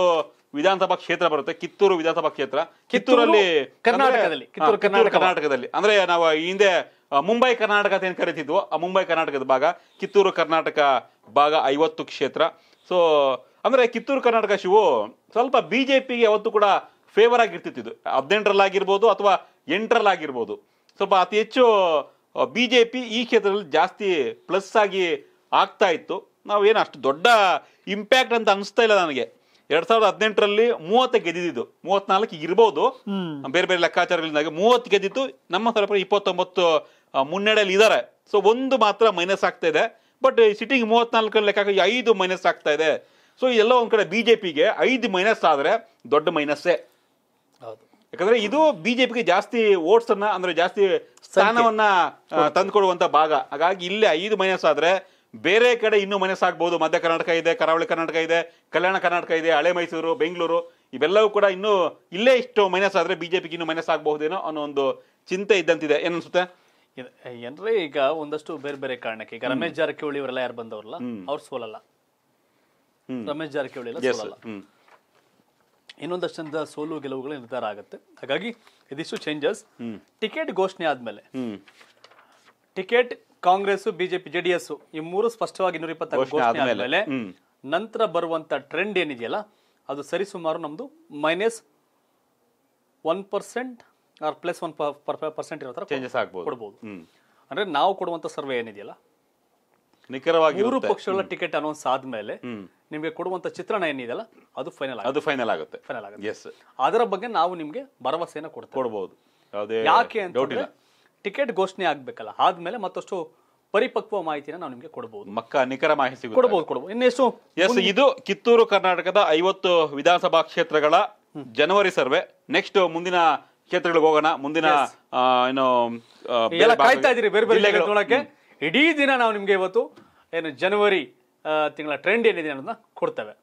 S2: ವಿಧಾನಸಭಾ ಕ್ಷೇತ್ರ ಬರುತ್ತೆ ಕಿತ್ತೂರು ವಿಧಾನಸಭಾ ಕ್ಷೇತ್ರ ಕಿತ್ತೂರಲ್ಲಿ ಕರ್ನಾಟಕದಲ್ಲಿ ಕಿತ್ತೂರು ಕರ್ನಾಟಕದಲ್ಲಿ ಅಂದ್ರೆ ನಾವು ಹಿಂದೆ ಮುಂಬೈ ಕರ್ನಾಟಕ ಅಂತ ಏನು ಕರಿತಿದ್ವು ಆ ಮುಂಬೈ ಕರ್ನಾಟಕದ ಭಾಗ ಕಿತ್ತೂರು ಕರ್ನಾಟಕ ಭಾಗ ಐವತ್ತು ಕ್ಷೇತ್ರ ಸೊ ಅಂದ್ರೆ ಕಿತ್ತೂರು ಕರ್ನಾಟಕ ಶಿವು ಸ್ವಲ್ಪ ಬಿ ಜೆ ಪಿಗೆ ಅವತ್ತು ಕೂಡ ಫೇವರ್ ಆಗಿರ್ತಿತ್ತು ಹದಿನೆಂಟರಲ್ಲಾಗಿರ್ಬೋದು ಅಥವಾ ಆಗಿರ್ಬೋದು ಸ್ವಲ್ಪ ಅತಿ ಹೆಚ್ಚು ಬಿ ಜೆ ಪಿ ಈ ಕ್ಷೇತ್ರದಲ್ಲಿ ಜಾಸ್ತಿ ಪ್ಲಸ್ ಆಗಿ ಆಗ್ತಾ ಇತ್ತು ನಾವು ಏನು ಅಷ್ಟು ದೊಡ್ಡ ಇಂಪ್ಯಾಕ್ಟ್ ಅಂತ ಅನಿಸ್ತಾ ಇಲ್ಲ ನನಗೆ ಎರಡ್ ಸಾವಿರದ ಹದಿನೆಂಟರಲ್ಲಿ ಮೂವತ್ತ ಗೆದ್ದಿದ್ದು ಮೂವತ್ನಾಲ್ಕು ಇರ್ಬೋದು ಬೇರೆ ಬೇರೆ ಲೆಕ್ಕಾಚಾರಗಳಿಂದಾಗಿ ಮೂವತ್ತು ಗೆದ್ದಿತ್ತು ನಮ್ಮ ಸ್ವಲ್ಪ ಇಪ್ಪತ್ತೊಂಬತ್ತು ಮುನ್ನಡೆಯಲ್ಲಿ ಇದ್ದಾರೆ ಸೊ ಒಂದು ಮಾತ್ರ ಮೈನಸ್ ಆಗ್ತಾ ಇದೆ ಬಟ್ ಸಿಟ್ಟಿಂಗ್ ಮೂವತ್ನಾಲ್ಕು ಲೆಕ್ಕ ಐದು ಮೈನಸ್ ಆಗ್ತಾ ಇದೆ ಸೊ ಎಲ್ಲ ಒಂದ್ ಕಡೆ ಬಿಜೆಪಿಗೆ ಐದು ಮೈನಸ್ ಆದ್ರೆ ದೊಡ್ಡ ಮೈನಸ್ಸೇ ಯಾಕಂದ್ರೆ ಇದು ಬಿಜೆಪಿಗೆ ಜಾಸ್ತಿ ಓಟ್ಸ್ ಅನ್ನ ಅಂದ್ರೆ ಜಾಸ್ತಿ ಸ್ಥಾನವನ್ನ ತಂದ್ಕೊಡುವಂತ ಭಾಗ ಹಾಗಾಗಿ ಇಲ್ಲಿ ಐದು ಮೈನಸ್ ಆದ್ರೆ ಬೇರೆ ಕಡೆ ಇನ್ನೂ ಸಾಕ್ಬೋದು ಮಧ್ಯ ಕರ್ನಾಟಕ ಇದೆ ಕರಾವಳಿ ಕರ್ನಾಟಕ ಇದೆ ಕಲ್ಯಾಣ ಕರ್ನಾಟಕ ಇದೆ ಹಳೆ ಮೈಸೂರು ಬೆಂಗಳೂರು ಇವೆಲ್ಲವೂ ಕೂಡ ಇನ್ನೂ ಇಲ್ಲೇ ಇಷ್ಟು ಮೈನಸ್ ಆದರೆ ಬಿ ಜೆ ಪಿಗೆ ಇನ್ನೂ ಮೈನಸ್ ಆಗಬಹುದೇನೋ ಅನ್ನೋ ಒಂದು ಚಿಂತೆ ಇದ್ದಂತಿದೆ ಏನನ್ಸುತ್ತೆ ಏನ್ರಿ ಈಗ ಒಂದಷ್ಟು ಬೇರೆ ಬೇರೆ ಕಾರಣಕ್ಕೆ ಈಗ ರಮೇಶ್ ಜಾರಕಿಹೊಳಿ ಇವರೆಲ್ಲ ಯಾರು
S1: ಬಂದವರಲ್ಲ ಅವ್ರು ಸೋಲಲ್ಲ ರಮೇಶ್ ಜಾರಕಿಹೊಳಿ ಎಲ್ಲ ಸೋಲಲ್ಲ ಸೋಲು ಗೆಲುವುಗಳು ನಿರ್ಧಾರ ಆಗುತ್ತೆ ಹಾಗಾಗಿ ಇದಿಷ್ಟು ಚೇಂಜಸ್ ಟಿಕೆಟ್ ಘೋಷಣೆ ಆದ್ಮೇಲೆ ಟಿಕೆಟ್ ಕಾಂಗ್ರೆಸ್ ಬಿಜೆಪಿ ಜೆಡಿಎಸ್ ಈ ಮೂರು ಸ್ಪಷ್ಟವಾಗಿ ಇನ್ನೂರ ಆದ್ಮೇಲೆ ನಂತರ ಬರುವಂತ ಟ್ರೆಂಡ್ ಏನಿದೆಯಲ್ಲ ಅದು ಸರಿಸುಮಾರು ನಮ್ದು minus one percent or plus one percent ಇರೋ ತರ ಚೇಂಜಸ್ ಕೊಡ್ಬೋದು ಅಂದ್ರೆ ನಾವು ಕೊಡುವಂತ ಸರ್ವೆ ಏನಿದೆಯಲ್ಲ ನಿಖರವಾಗಿ ಮೂರು ಪಕ್ಷಗಳ ಟಿಕೆಟ್ ಅನೌನ್ಸ್ ಆದ್ಮೇಲೆ ನಿಮಗೆ ಕೊಡುವಂತ ಚಿತ್ರಣ ಏನಿದೆಯಲ್ಲ ಅದು ಫೈನಲ್ ಅದು ಫೈನಲ್ ಆಗುತ್ತೆ ಫೈನಲ್ ಆಗುತ್ತೆ ಎಸ್ ಅದರ ಬಗ್ಗೆ ನಾವು ನಿಮಗೆ ಭರವಸೆಯನ್ನು ಕೊಡ್ತೇವೆ ಕೊಡಬಹುದು ಯಾಕೆ ಅಂತ ಟಿಕೆಟ್ ಘೋಷಣೆ ಆಗ್ಬೇಕಲ್ಲ ಆದ್ಮೇಲೆ ಮತ್ತಷ್ಟು ಪರಿಪಕ್ವ ಮಾಹಿತಿನ ನಾವು ನಿಮಗೆ ಕೊಡಬಹುದು
S2: ಮಕ್ಕ ನಿಖರ ಮಾಹಿತಿ ಕೊಡಬಹುದು ಕೊಡಬಹುದು ಇನ್ನೆಷ್ಟು ಎಸ್ ಇದು ಕಿತ್ತೂರು ಕರ್ನಾಟಕದ ಐವತ್ತು ವಿಧಾನಸಭಾ ಕ್ಷೇತ್ರಗಳ ಜನವರಿ ಸರ್ವೆ ನೆಕ್ಸ್ಟ್ ಮುಂದಿನ ಕ್ಷೇತ್ರಗಳಿಗೆ ಹೋಗೋಣ ಮುಂದಿನ ಏನು ಕಾಯ್ತಾ ಇದ್ದೀರಿ ಬೇರೆ ಬೇರೆ ನೋಡೋಕೆ ಇಡೀ ದಿನ ನಾವು ನಿಮ್ಗೆ ಇವತ್ತು ಏನು
S1: ಜನವರಿ ತಿಂಗಳ ಟ್ರೆಂಡ್ ಏನಿದೆ ಅನ್ನೋದನ್ನ ಕೊಡ್ತೇವೆ